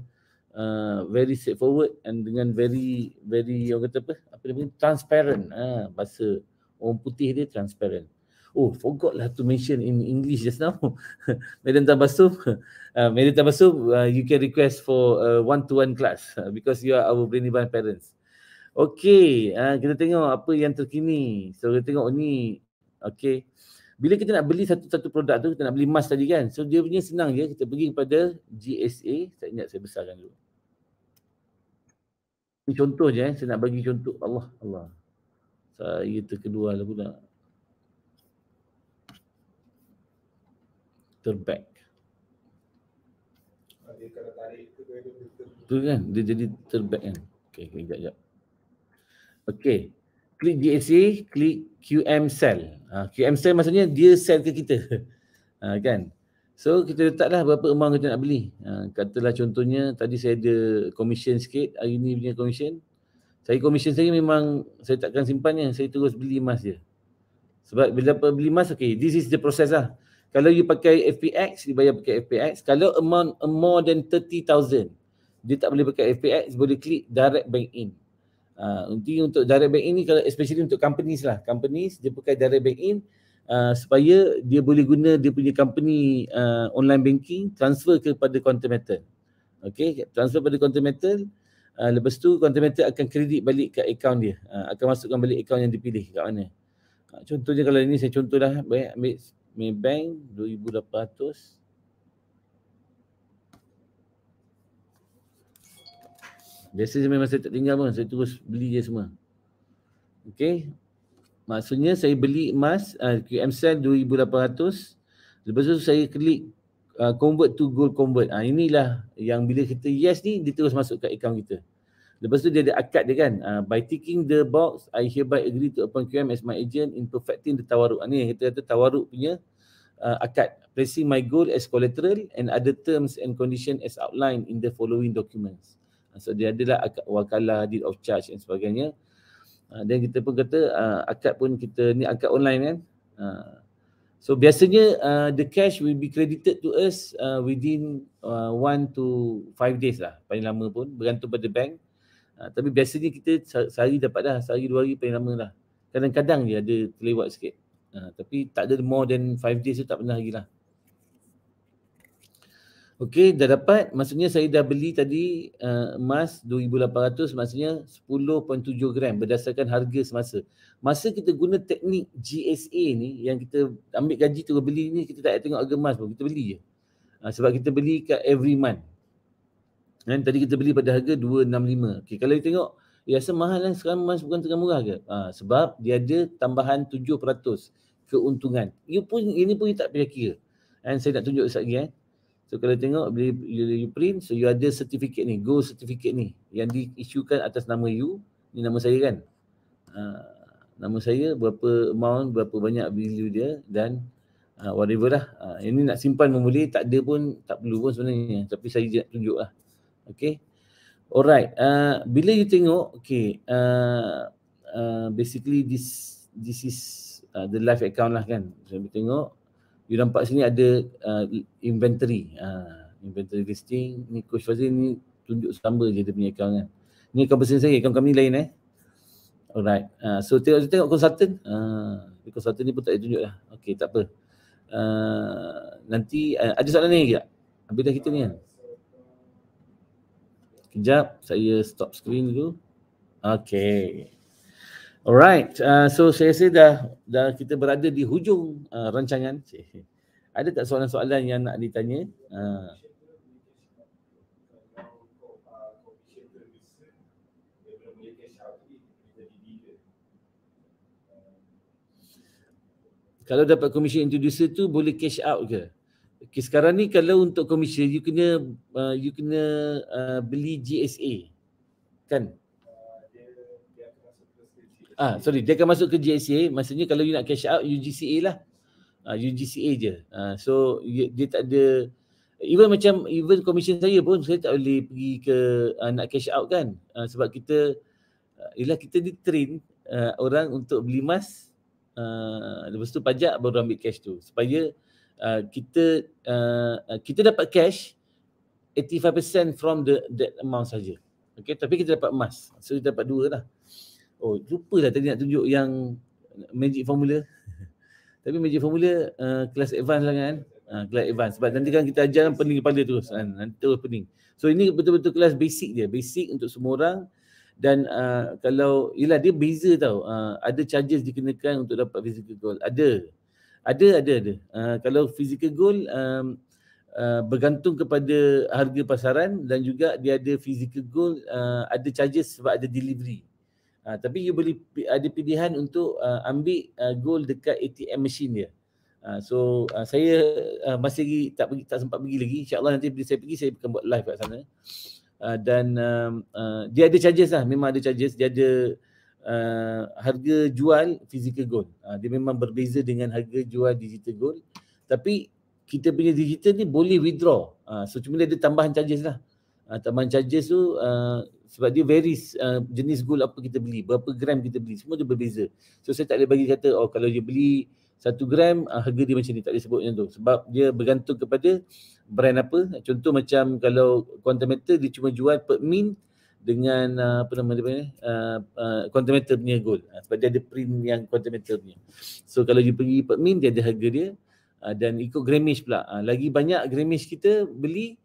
[SPEAKER 2] uh, very straightforward and dengan very very orang kata apa apa dia panggil transparent ah uh, bahasa orang putih dia transparent. Oh forgot lah to mention in English just now. [laughs] Madam Tabasum, uh, ah, Madam Tabasum uh, you can request for one to one class uh, because you are our brainy parents. Okey, uh, kita tengok apa yang terkini. So kita tengok ni. Okey. Bila kita nak beli satu-satu produk tu, kita nak beli emas tadi kan. So dia punya senang je, ya, kita pergi kepada GSA. Saya ingat saya besarkan dulu. Ini contoh je eh. Saya nak bagi contoh. Allah, Allah. Saya terkeluar lah pula. Terback. Tu kan, dia jadi terback kan. Okey, okay, kejap, kejap. Okay, Klik GAC, klik QM sell. Ha, QM sell maksudnya dia sell ke kita. [laughs] Ha, kan? So kita letaklah berapa amount kita nak beli. Ha, katalah contohnya tadi saya ada commission sikit, hari ni punya commission. Saya commission saya memang saya takkan simpannya, saya terus beli emas je. Sebab bila dapat beli emas, okay, this is the process lah. Kalau you pakai FPX, dia bayar pakai FPX. Kalau amount more than 30,000, dia tak boleh pakai FPX, boleh klik direct bank in. Ah, nanti untuk direct bank in ni kalau especially untuk companies lah companies dia pakai direct bank in uh, supaya dia boleh guna dia punya company uh, online banking transfer kepada quantum metal okey transfer kepada quantum metal uh, lepas tu quantum metal akan kredit balik ke account dia uh, akan masukkan balik account yang dipilih kat mana uh, contohnya kalau ini saya contohlah ambil Maybank 2800 Biasa memang saya tak tinggal pun, saya terus beli je semua. Okay. Maksudnya saya beli emas uh, ah, QM sell 2800 lepas tu saya klik uh, convert to gold convert. Ah uh, inilah yang bila kita yes ni dia terus masuk kat akaun kita. Lepas tu dia ada akad dia kan. Uh, by ticking the box I hereby agree to appoint QM as my agent in perfecting the tawaruk. Uh, ni yang kita kata tawaruk punya uh, akad. Placing my gold as collateral and other terms and condition as outlined in the following documents. So dia adalah akad wakala deed of charge dan sebagainya. Ha, dan uh, kita pun kata uh, akad pun kita ni akad online kan. Uh, so biasanya uh, the cash will be credited to us uh, within uh, one to five days lah. Paling lama pun bergantung pada bank. Uh, tapi biasanya kita sehari dapat dah. Sehari dua hari paling lama lah. Kadang-kadang dia ada terlewat sikit. Uh, tapi tak ada more than five days tu tak pernah lagi lah. Okey, dah dapat. Maksudnya saya dah beli tadi uh, emas 2800 maksudnya 10.7 gram berdasarkan harga semasa. Masa kita guna teknik GSA ni yang kita ambil gaji terus beli ni kita tak payah tengok harga emas pun. Kita beli je. Uh, sebab kita beli kat every month. Dan tadi kita beli pada harga 265. Okey, kalau kita tengok biasa mahal kan sekarang emas bukan tengah murah ke? Uh, sebab dia ada tambahan 7% keuntungan. You pun, ini pun you tak payah kira. Dan saya nak tunjuk sekejap lagi eh. So kalau tengok bila you, print so you ada sertifikat ni, go sertifikat ni yang diisukan atas nama you, ni nama saya kan. Uh, nama saya berapa amount, berapa banyak value dia dan uh, whatever lah. Uh, ah, ini nak simpan memulih tak ada pun tak perlu pun sebenarnya tapi saya je nak tunjuk lah. Okay. Alright. Uh, bila you tengok, okay. Uh, uh, basically this this is uh, the live account lah kan. saya you tengok you nampak sini ada uh, inventory uh, inventory listing ni coach Fazil ni tunjuk sama je dia punya account kan ni account person saya account kami ni lain eh alright uh, so tengok tengok consultant uh, ah, ni consultant ni pun tak tunjuk lah okey tak apa uh, nanti uh, ada soalan ni lagi habis dah kita ni kan kejap saya stop screen dulu Okay. Alright, uh, so saya rasa dah, dah kita berada di hujung uh, rancangan. [laughs] Ada tak soalan-soalan yang nak ditanya? Uh. Kalau dapat komisi introducer tu boleh cash out ke? Okay, sekarang ni kalau untuk komisi, you kena uh, you kena uh, beli GSA. Kan? Ah, sorry, dia akan masuk ke GSA. Maksudnya kalau you nak cash out, UGCA lah. Ah, UGCA je. Ah, so, you, dia tak ada... Even macam, even commission saya pun, saya tak boleh pergi ke ah, nak cash out kan. Ah, sebab kita, ialah ah, kita di train ah, orang untuk beli emas. Ah, lepas tu pajak baru ambil cash tu. Supaya ah, kita ah, kita dapat cash 85% from the that amount saja. Okay, tapi kita dapat emas. So, kita dapat dua lah. Oh, lupa dah tadi nak tunjuk yang magic formula. [laughs] Tapi magic formula uh, kelas advance lah kan. Uh, kelas advance. Sebab nanti kan kita ajar pening kepala terus kan. Nanti terus pening. So ini betul-betul kelas basic dia. Basic untuk semua orang. Dan uh, kalau, ialah dia beza tau. Uh, ada charges dikenakan untuk dapat physical goal. Ada. Ada, ada, ada. Uh, kalau physical goal, um, Uh, bergantung kepada harga pasaran dan juga dia ada physical goal uh, ada charges sebab ada delivery Uh, tapi you boleh ada pilihan untuk uh, ambil uh, ah, gold dekat ATM machine dia. Uh, so uh, saya uh, masih lagi tak pergi tak sempat pergi lagi. Insyaallah nanti bila saya pergi saya akan buat live kat sana. Uh, dan um, uh, dia ada charges lah memang ada charges dia ada uh, harga jual physical gold. Uh, dia memang berbeza dengan harga jual digital gold. Tapi kita punya digital ni boleh withdraw. Uh, so cuma dia ada tambahan charges lah. Uh, tambahan charges tu uh, sebab dia varies uh, jenis gold apa kita beli, berapa gram kita beli, semua dia berbeza. So saya tak boleh bagi kata oh kalau dia beli satu gram uh, harga dia macam ni, tak boleh sebut macam tu. Sebab dia bergantung kepada brand apa. Contoh macam kalau quantum meter dia cuma jual per min dengan uh, apa nama dia panggil uh, uh, quantum meter punya gold. Uh, sebab dia ada print yang quantum meter punya. So kalau dia pergi per min dia ada harga dia uh, dan ikut grammage pula. Uh, lagi banyak grammage kita beli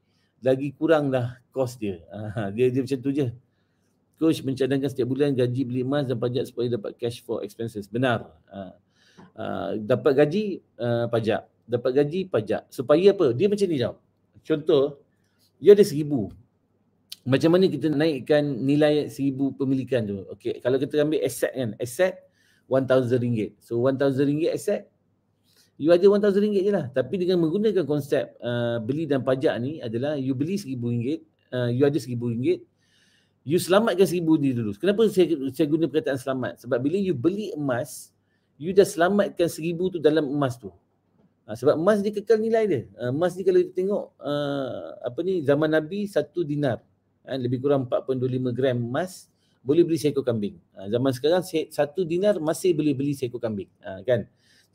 [SPEAKER 2] lagi kuranglah kos dia. Ah, dia dia macam tu je. Coach mencadangkan setiap bulan gaji beli emas dan pajak supaya dapat cash for expenses. Benar. Ah, ah, dapat gaji pajak. Dapat gaji pajak. Supaya apa? Dia macam ni jawab. Contoh, dia ada seribu. Macam mana kita naikkan nilai seribu pemilikan tu? Okay. Kalau kita ambil aset kan? Aset, RM1,000. So, RM1,000 aset, you ada RM1,000 je lah. Tapi dengan menggunakan konsep uh, beli dan pajak ni adalah you beli RM1,000, uh, you ada RM1,000, you selamatkan RM1,000 ni dulu. Kenapa saya, saya guna perkataan selamat? Sebab bila you beli emas, you dah selamatkan RM1,000 tu dalam emas tu. Ha, sebab emas ni kekal nilai dia. Ha, emas ni kalau kita tengok uh, apa ni zaman Nabi satu dinar. Ha, lebih kurang 4.25 gram emas boleh beli seekor kambing. Ha, zaman sekarang satu dinar masih boleh beli seekor kambing. Ha, kan?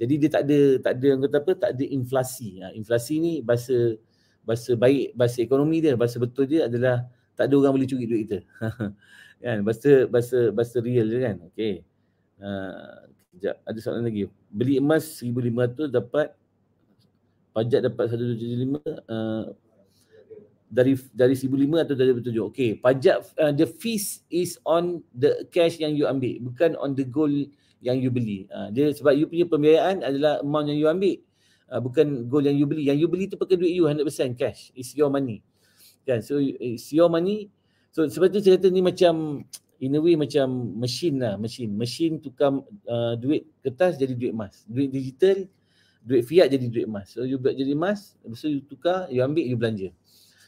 [SPEAKER 2] Jadi dia tak ada tak ada yang kata apa tak ada inflasi. Ha, inflasi ni bahasa bahasa baik bahasa ekonomi dia bahasa betul dia adalah tak ada orang boleh curi duit kita. [laughs] kan bahasa bahasa bahasa real je kan. Okey. Uh, ha, sekejap ada soalan lagi. Beli emas 1500 dapat pajak dapat 175 uh, eh, dari dari 1500 atau dari 7. Okey, pajak uh, the fees is on the cash yang you ambil bukan on the gold yang you beli. Uh, dia sebab you punya pembiayaan adalah amount yang you ambil. Uh, bukan gold yang you beli. Yang you beli tu pakai duit you 100% cash. It's your money. Kan? So it's your money. So sebab tu saya kata ni macam in a way macam machine lah. Machine. Machine tukar uh, duit kertas jadi duit emas. Duit digital, duit fiat jadi duit emas. So you buat jadi emas, lepas tu you tukar, you ambil, you belanja.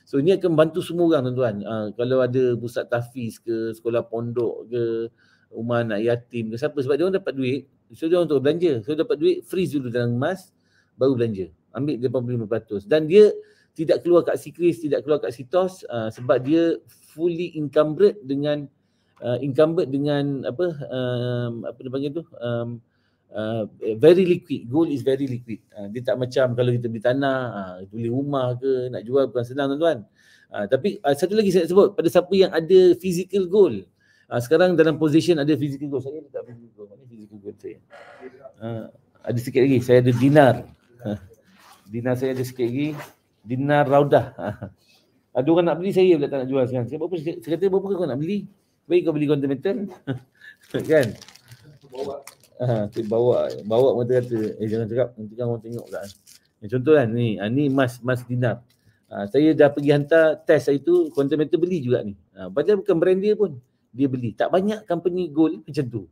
[SPEAKER 2] So ini akan membantu semua orang tuan-tuan. Uh, kalau ada pusat tafiz ke, sekolah pondok ke, rumah anak yatim ke siapa sebab dia orang dapat duit so dia orang untuk belanja so dapat duit freeze dulu dalam emas baru belanja ambil 85% dan dia tidak keluar kat Sikris, tidak keluar kat Sitos uh, ah, sebab dia fully encumbered dengan uh, encumbered dengan apa um, apa dia panggil tu um, Uh, very liquid, gold is very liquid uh, Dia tak macam kalau kita beli tanah uh, Beli rumah ke, nak jual bukan senang tuan-tuan uh, Tapi uh, satu lagi saya sebut Pada siapa yang ada physical gold Uh, sekarang dalam position ada physical goal. Saya tak physical goal. Mana physical goal saya? Uh, ada sikit lagi. Saya ada dinar. Ah, dinar saya ada sikit lagi. Dinar raudah. ada orang nak beli saya pula tak nak jual sekarang. Siapa pun saya kata berapa kau nak beli? Baik kau beli continental. [laughs] kan? Bawa. Uh, bawa. Bawa mata kata. Eh jangan cakap. Nanti kan orang tengok pula. Eh, contoh kan ni. Uh, ni mas, mas dinar. Uh, saya dah pergi hantar test saya tu. Continental beli juga ni. Uh, padahal bukan brand dia pun dia beli. Tak banyak company gold macam tu.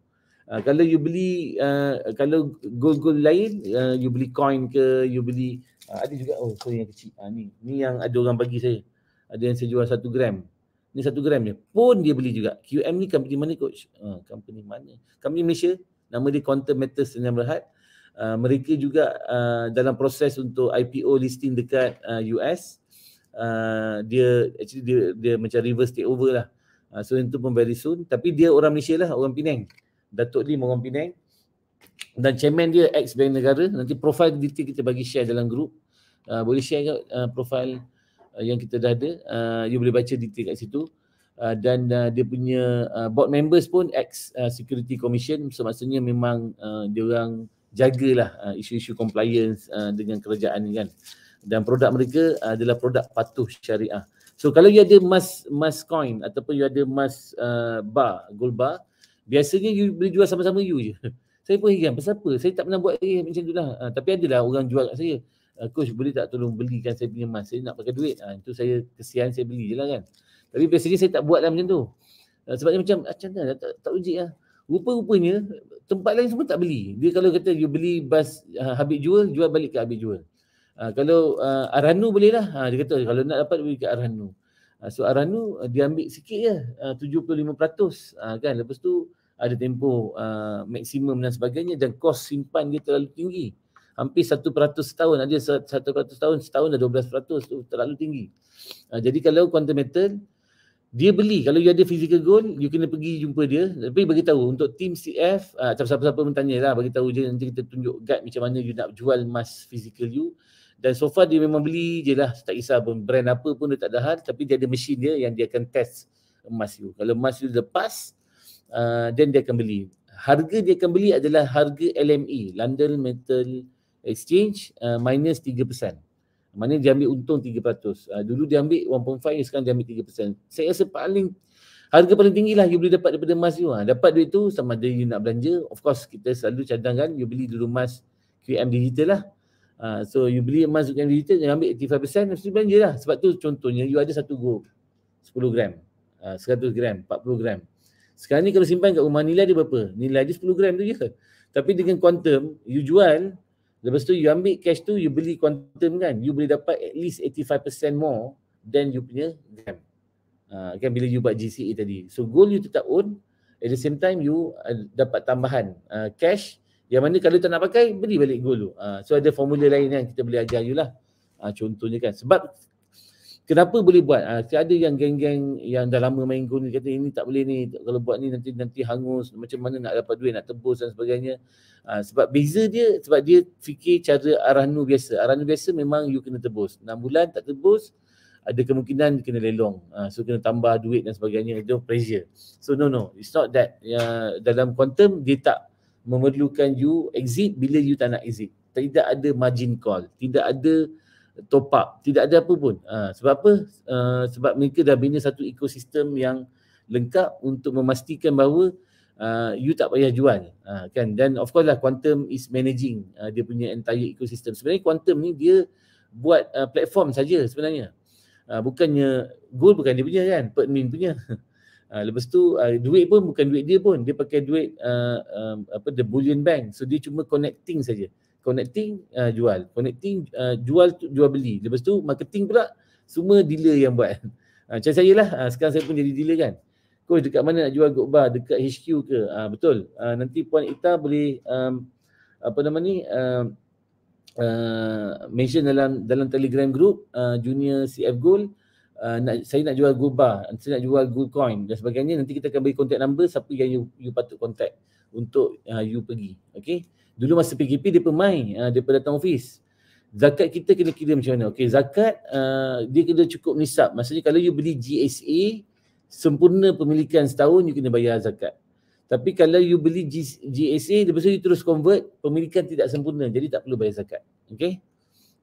[SPEAKER 2] Uh, kalau you beli uh, kalau gold-gold lain, uh, you beli coin ke, you beli uh, ada juga oh sorry yang kecil. Uh, ni ni yang ada orang bagi saya. Ada yang saya jual satu gram. Ni satu gram je. Pun dia beli juga. QM ni company mana coach? Uh, company mana? Company Malaysia. Nama dia Quantum Matters Senyum Berhad. Uh, mereka juga uh, dalam proses untuk IPO listing dekat uh, US. Uh, dia actually dia, dia macam reverse takeover lah uh, so itu pun very soon tapi dia orang Malaysia lah orang Penang Datuk Lim orang Penang dan chairman dia ex bank negara nanti profile detail kita bagi share dalam group uh, boleh share ke uh, profile uh, yang kita dah ada uh, you boleh baca detail kat situ Uh, dan uh, dia punya uh, board members pun ex uh, security commission so maksudnya memang uh, dia orang jagalah uh, isu-isu compliance uh, dengan kerajaan ni kan dan produk mereka adalah produk patuh syariah So kalau you ada mas mas coin ataupun you ada mas uh, bar, gold bar, biasanya you boleh jual sama-sama you je. [laughs] saya pun heran, pasal apa? Saya tak pernah buat eh, macam tu lah. Uh, tapi lah orang jual kat saya. Uh, coach boleh tak tolong belikan saya punya emas? Saya nak pakai duit. Uh, itu saya kesian saya beli je lah kan. Tapi biasanya saya tak buat lah macam tu. Uh, sebabnya macam macam mana tak, tak logik lah. Rupa-rupanya tempat lain semua tak beli. Dia kalau kata you beli bas uh, Habib jual, jual balik ke habis jual. Ah, kalau uh, Aranu boleh lah. Ha, ah, dia kata kalau nak dapat pergi ke Aranu. Ha, so Aranu uh, dia ambil sikit je. Uh, 75% uh, kan. Lepas tu ada tempoh uh, maksimum dan sebagainya dan kos simpan dia terlalu tinggi. Hampir satu peratus setahun. Ada satu 1% setahun, setahun dah 12% tu terlalu tinggi. Uh, jadi kalau quantum metal, dia beli. Kalau you ada physical gold, you kena pergi jumpa dia. Tapi bagi tahu untuk team CF, uh, siapa-siapa pun tanya lah. Bagi tahu je nanti kita tunjuk guide macam mana you nak jual emas physical you dan so far dia memang beli je lah tak kisah pun brand apa pun dia tak dahan tapi dia ada mesin dia yang dia akan test emas tu kalau emas tu lepas uh, then dia akan beli harga dia akan beli adalah harga LME London Metal Exchange uh, minus 3% maknanya dia ambil untung 3% uh, dulu dia ambil 1.5 sekarang dia ambil 3% saya rasa paling Harga paling tinggi lah you boleh dapat daripada emas tu. Ha. Dapat duit tu sama ada you nak belanja. Of course kita selalu cadangkan you beli dulu emas QM digital lah. Uh, so you beli emas bukan digital, you ambil 85% mesti belanja lah. Sebab tu contohnya you ada satu gold 10 gram, uh, ah, 100 gram, 40 gram. Sekarang ni kalau simpan kat rumah nilai dia berapa? Nilai dia 10 gram tu je. Tapi dengan quantum, you jual, lepas tu you ambil cash tu, you beli quantum kan, you boleh dapat at least 85% more than you punya gram. Uh, kan bila you buat GCA tadi. So gold you tetap own, at the same time you uh, dapat tambahan uh, cash, yang mana kalau tak nak pakai, beri balik gold tu. Uh, ah, so ada formula lain yang kita boleh ajar you lah. Uh, contohnya kan. Sebab kenapa boleh buat? Uh, ah, si ada yang geng-geng yang dah lama main gold ni kata ini eh, tak boleh ni. Kalau buat ni nanti nanti hangus. Macam mana nak dapat duit, nak tebus dan sebagainya. Uh, sebab beza dia, sebab dia fikir cara nu biasa. Arah nu biasa memang you kena tebus. 6 bulan tak tebus, ada kemungkinan kena lelong. Uh, so kena tambah duit dan sebagainya. Itu pressure. So no, no. It's not that. Uh, dalam quantum, dia tak memerlukan you exit bila you tak nak exit. Tidak ada margin call, tidak ada top up, tidak ada apa pun. Ha, sebab apa? Uh, sebab mereka dah bina satu ekosistem yang lengkap untuk memastikan bahawa uh, you tak payah jual. Ha, kan? Dan of course lah Quantum is managing uh, dia punya entire ekosistem. Sebenarnya Quantum ni dia buat uh, platform saja sebenarnya. Uh, bukannya goal bukan dia punya kan, Perkmin punya. [laughs] Uh, lepas tu uh, duit pun bukan duit dia pun. Dia pakai duit uh, um, apa the bullion bank. So dia cuma connecting saja. Connecting uh, jual, connecting uh, jual jual beli. Lepas tu marketing pula semua dealer yang buat. Uh, [laughs] macam saya lah uh, sekarang saya pun jadi dealer kan. Coach dekat mana nak jual gokbar? Dekat HQ ke? Uh, betul. Uh, nanti puan Ita boleh um, apa nama ni uh, uh, mention dalam dalam Telegram group uh, Junior CF Gold Uh, nak, saya nak jual gulba, saya nak jual gold coin dan sebagainya nanti kita akan beri contact number siapa yang you, you patut contact untuk uh, you pergi Okay? dulu masa PKP dia pemain uh, dia pernah datang office zakat kita kena kira macam mana Okay? zakat uh, dia kena cukup nisab maksudnya kalau you beli GSA sempurna pemilikan setahun you kena bayar zakat tapi kalau you beli GSA lepas tu you terus convert pemilikan tidak sempurna jadi tak perlu bayar zakat Okay?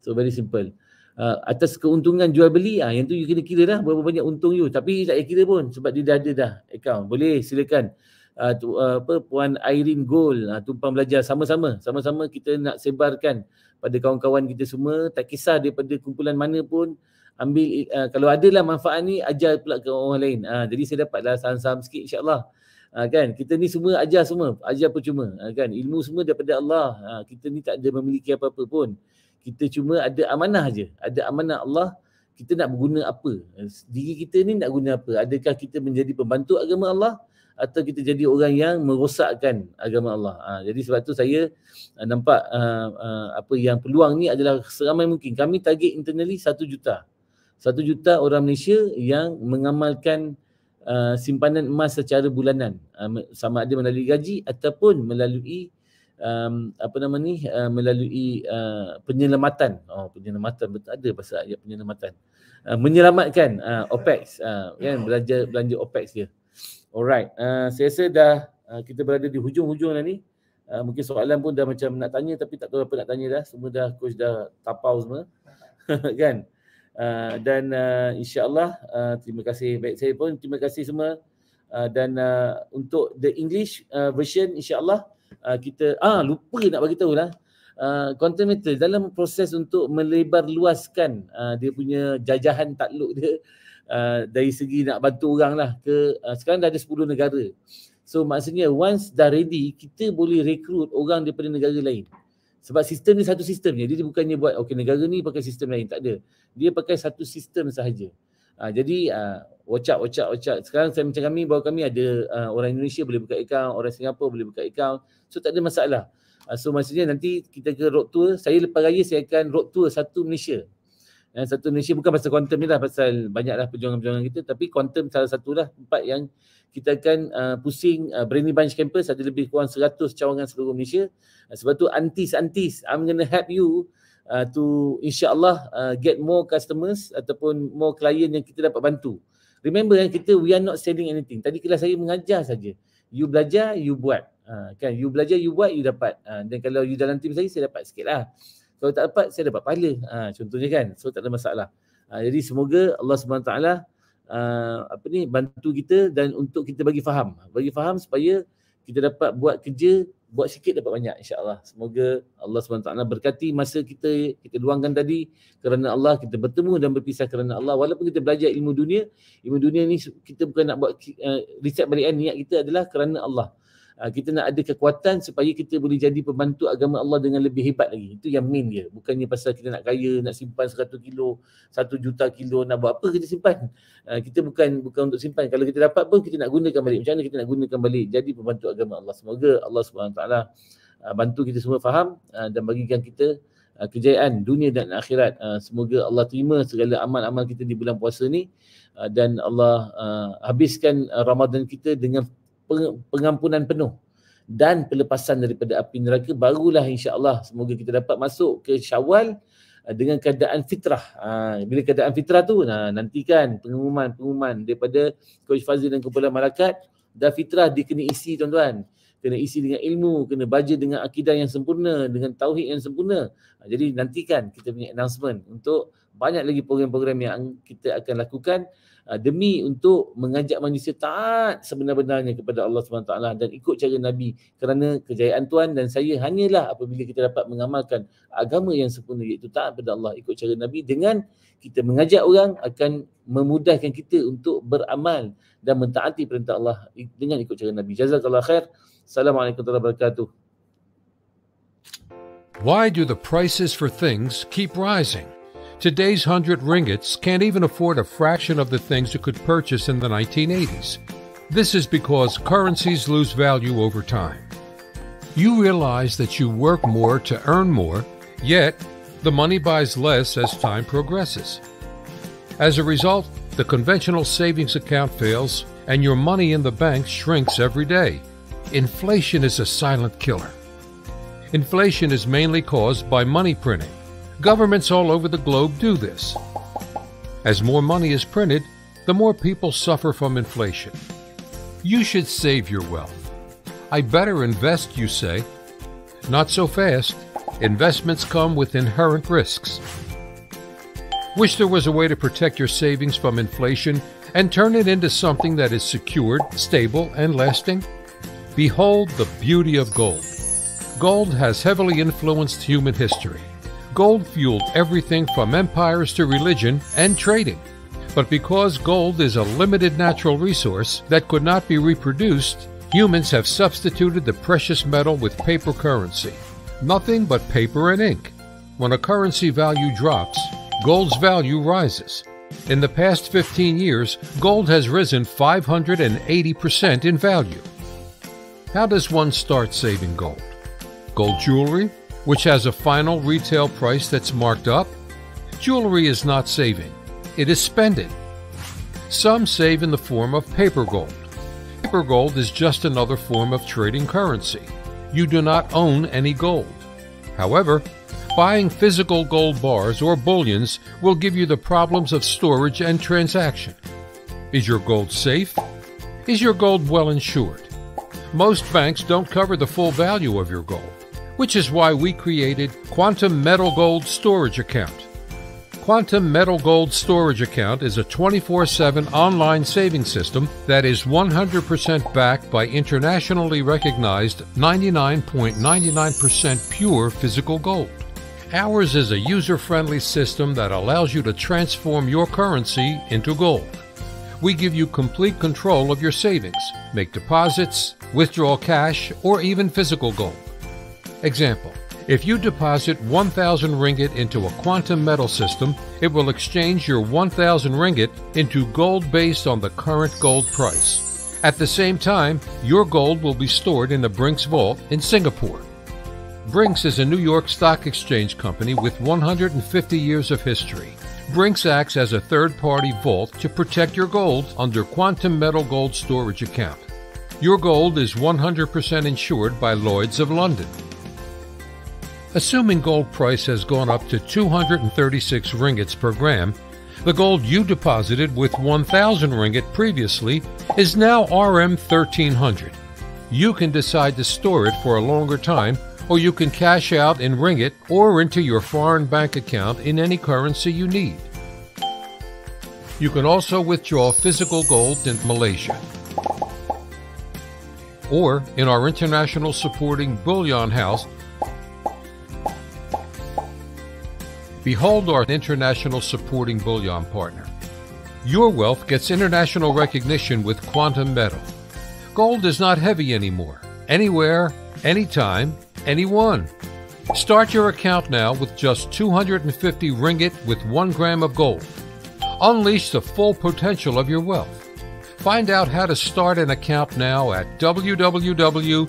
[SPEAKER 2] so very simple Uh, atas keuntungan jual beli ah yang tu you kena kira dah berapa banyak untung you tapi tak payah kira pun sebab dia dah ada dah account boleh silakan uh, tu, uh, apa puan Irene Gold uh, tumpang belajar sama-sama sama-sama kita nak sebarkan pada kawan-kawan kita semua tak kisah daripada kumpulan mana pun ambil uh, kalau lah manfaat ni ajar pula ke orang lain uh, jadi saya dapatlah saham-saham sikit insyaallah Ha, kan kita ni semua ajar semua ajar percuma ha, kan ilmu semua daripada Allah ha, kita ni tak ada memiliki apa-apa pun kita cuma ada amanah aja, ada amanah Allah kita nak berguna apa diri kita ni nak guna apa adakah kita menjadi pembantu agama Allah atau kita jadi orang yang merosakkan agama Allah ha, jadi sebab tu saya eh, nampak uh, uh, apa yang peluang ni adalah seramai mungkin kami target internally 1 juta 1 juta orang Malaysia yang mengamalkan uh, simpanan emas secara bulanan uh, sama ada melalui gaji ataupun melalui um, apa nama ni uh, melalui uh, penyelamatan oh penyelamatan betul ada bahasa ya penyelamatan uh, menyelamatkan uh, OPEX uh, kan belanja belanja OPEX dia alright uh, saya rasa dah uh, kita berada di hujung-hujung dah ni uh, mungkin soalan pun dah macam nak tanya tapi tak tahu apa nak tanya dah semua dah coach dah tapau semua [laughs] kan uh, dan uh, insyaallah uh, terima kasih baik saya pun terima kasih semua Uh, dan uh, untuk the English uh, version insyaAllah uh, kita ah lupa nak bagi tahu lah uh, ah, quantum meter dalam proses untuk melebar luaskan uh, ah, dia punya jajahan takluk dia uh, dari segi nak bantu orang lah ke uh, sekarang dah ada 10 negara so maksudnya once dah ready kita boleh rekrut orang daripada negara lain sebab sistem ni satu sistem je. Dia bukannya buat okay, negara ni pakai sistem lain. Tak ada. Dia pakai satu sistem sahaja. Ha, jadi WhatsApp, WhatsApp, WhatsApp. Sekarang saya macam kami, bahawa kami ada uh, orang Indonesia boleh buka account, orang Singapura boleh buka account. So tak ada masalah. Uh, so maksudnya nanti kita ke road tour, saya lepas raya saya akan road tour satu Malaysia. uh, satu Malaysia bukan pasal quantum ni lah, pasal banyaklah perjuangan-perjuangan kita. Tapi quantum salah satulah tempat yang kita akan uh, pusing uh, Brainy Bunch Campus ada lebih kurang 100 cawangan seluruh Malaysia. Uh, sebab tu antis, antis, I'm gonna help you Uh, to insyaAllah uh, get more customers ataupun more client yang kita dapat bantu. Remember yang kita we are not selling anything. Tadi kelas saya mengajar saja. You belajar, you buat. Ha, kan? You belajar, you buat, you dapat. Ha, dan kalau you dalam tim saya, saya dapat sikit lah. Kalau tak dapat, saya dapat pahala. Ha, contohnya kan? So tak ada masalah. Ha, jadi semoga Allah SWT uh, ha, apa ni, bantu kita dan untuk kita bagi faham. Bagi faham supaya kita dapat buat kerja buat sikit dapat banyak insyaallah semoga Allah SWT berkati masa kita kita luangkan tadi kerana Allah kita bertemu dan berpisah kerana Allah walaupun kita belajar ilmu dunia ilmu dunia ni kita bukan nak buat uh, riset balik kan. niat kita adalah kerana Allah Ah, kita nak ada kekuatan supaya kita boleh jadi pembantu agama Allah dengan lebih hebat lagi. Itu yang main dia. Bukannya pasal kita nak kaya, nak simpan 100 kilo, 1 juta kilo, nak buat apa kita simpan. Ah, kita bukan bukan untuk simpan. Kalau kita dapat pun kita nak gunakan balik. Macam mana kita nak gunakan balik jadi pembantu agama Allah. Semoga Allah SWT ah, bantu kita semua faham dan bagikan kita kejayaan dunia dan akhirat. Semoga Allah terima segala amal-amal kita di bulan puasa ni dan Allah habiskan Ramadan kita dengan pengampunan penuh dan pelepasan daripada api neraka barulah insya-Allah semoga kita dapat masuk ke Syawal uh, dengan keadaan fitrah. Ha, bila keadaan fitrah tu nah, nantikan pengumuman-pengumuman daripada Coach Fazil dan kumpulan malaikat dah fitrah dia isi tuan-tuan. Kena isi dengan ilmu, kena baca dengan akidah yang sempurna, dengan tauhid yang sempurna. Ha, jadi nantikan kita punya announcement untuk banyak lagi program-program yang kita akan lakukan Ah, demi untuk mengajak manusia taat sebenar-benarnya kepada Allah SWT dan ikut cara Nabi kerana kejayaan Tuhan dan saya hanyalah apabila kita dapat mengamalkan agama yang sempurna iaitu taat kepada Allah ikut cara Nabi dengan kita mengajak orang akan memudahkan kita untuk beramal dan mentaati perintah Allah dengan ikut cara Nabi. Jazakallah khair. Assalamualaikum warahmatullahi wabarakatuh.
[SPEAKER 3] Why do the prices for things keep rising? Today's hundred ringgits can't even afford a fraction of the things you could purchase in the 1980s. This is because currencies lose value over time. You realize that you work more to earn more, yet the money buys less as time progresses. As a result, the conventional savings account fails and your money in the bank shrinks every day. Inflation is a silent killer. Inflation is mainly caused by money printing. Governments all over the globe do this. As more money is printed, the more people suffer from inflation. You should save your wealth. I better invest, you say. Not so fast. Investments come with inherent risks. Wish there was a way to protect your savings from inflation and turn it into something that is secured, stable, and lasting? Behold the beauty of gold. Gold has heavily influenced human history. Gold fueled everything from empires to religion and trading. But because gold is a limited natural resource that could not be reproduced, humans have substituted the precious metal with paper currency. Nothing but paper and ink. When a currency value drops, gold's value rises. In the past 15 years, gold has risen 580% in value. How does one start saving gold? Gold jewelry? which has a final retail price that's marked up, jewelry is not saving, it is spending. Some save in the form of paper gold. Paper gold is just another form of trading currency. You do not own any gold. However, buying physical gold bars or bullions will give you the problems of storage and transaction. Is your gold safe? Is your gold well insured? Most banks don't cover the full value of your gold which is why we created Quantum Metal Gold Storage Account. Quantum Metal Gold Storage Account is a 24 7 online savings system that is 100% backed by internationally recognized 99.99% pure physical gold. Ours is a user friendly system that allows you to transform your currency into gold. We give you complete control of your savings, make deposits, withdraw cash, or even physical gold. Example If you deposit 1,000 ringgit into a quantum metal system, it will exchange your 1,000 ringgit into gold based on the current gold price. At the same time, your gold will be stored in the Brinks vault in Singapore. Brinks is a New York Stock Exchange company with 150 years of history. Brinks acts as a third party vault to protect your gold under Quantum Metal Gold Storage Account. Your gold is 100% insured by Lloyds of London. Assuming gold price has gone up to 236 ringgits per gram, the gold you deposited with 1,000 ringgit previously is now RM 1300. You can decide to store it for a longer time, or you can cash out in ringgit or into your foreign bank account in any currency you need. You can also withdraw physical gold in Malaysia or in our international supporting bullion house Behold our international supporting bullion partner. Your wealth gets international recognition with Quantum Metal. Gold is not heavy anymore. Anywhere, anytime, anyone. Start your account now with just 250 ringgit with one gram of gold. Unleash the full potential of your wealth. Find out how to start an account now at www.quantummetal.com.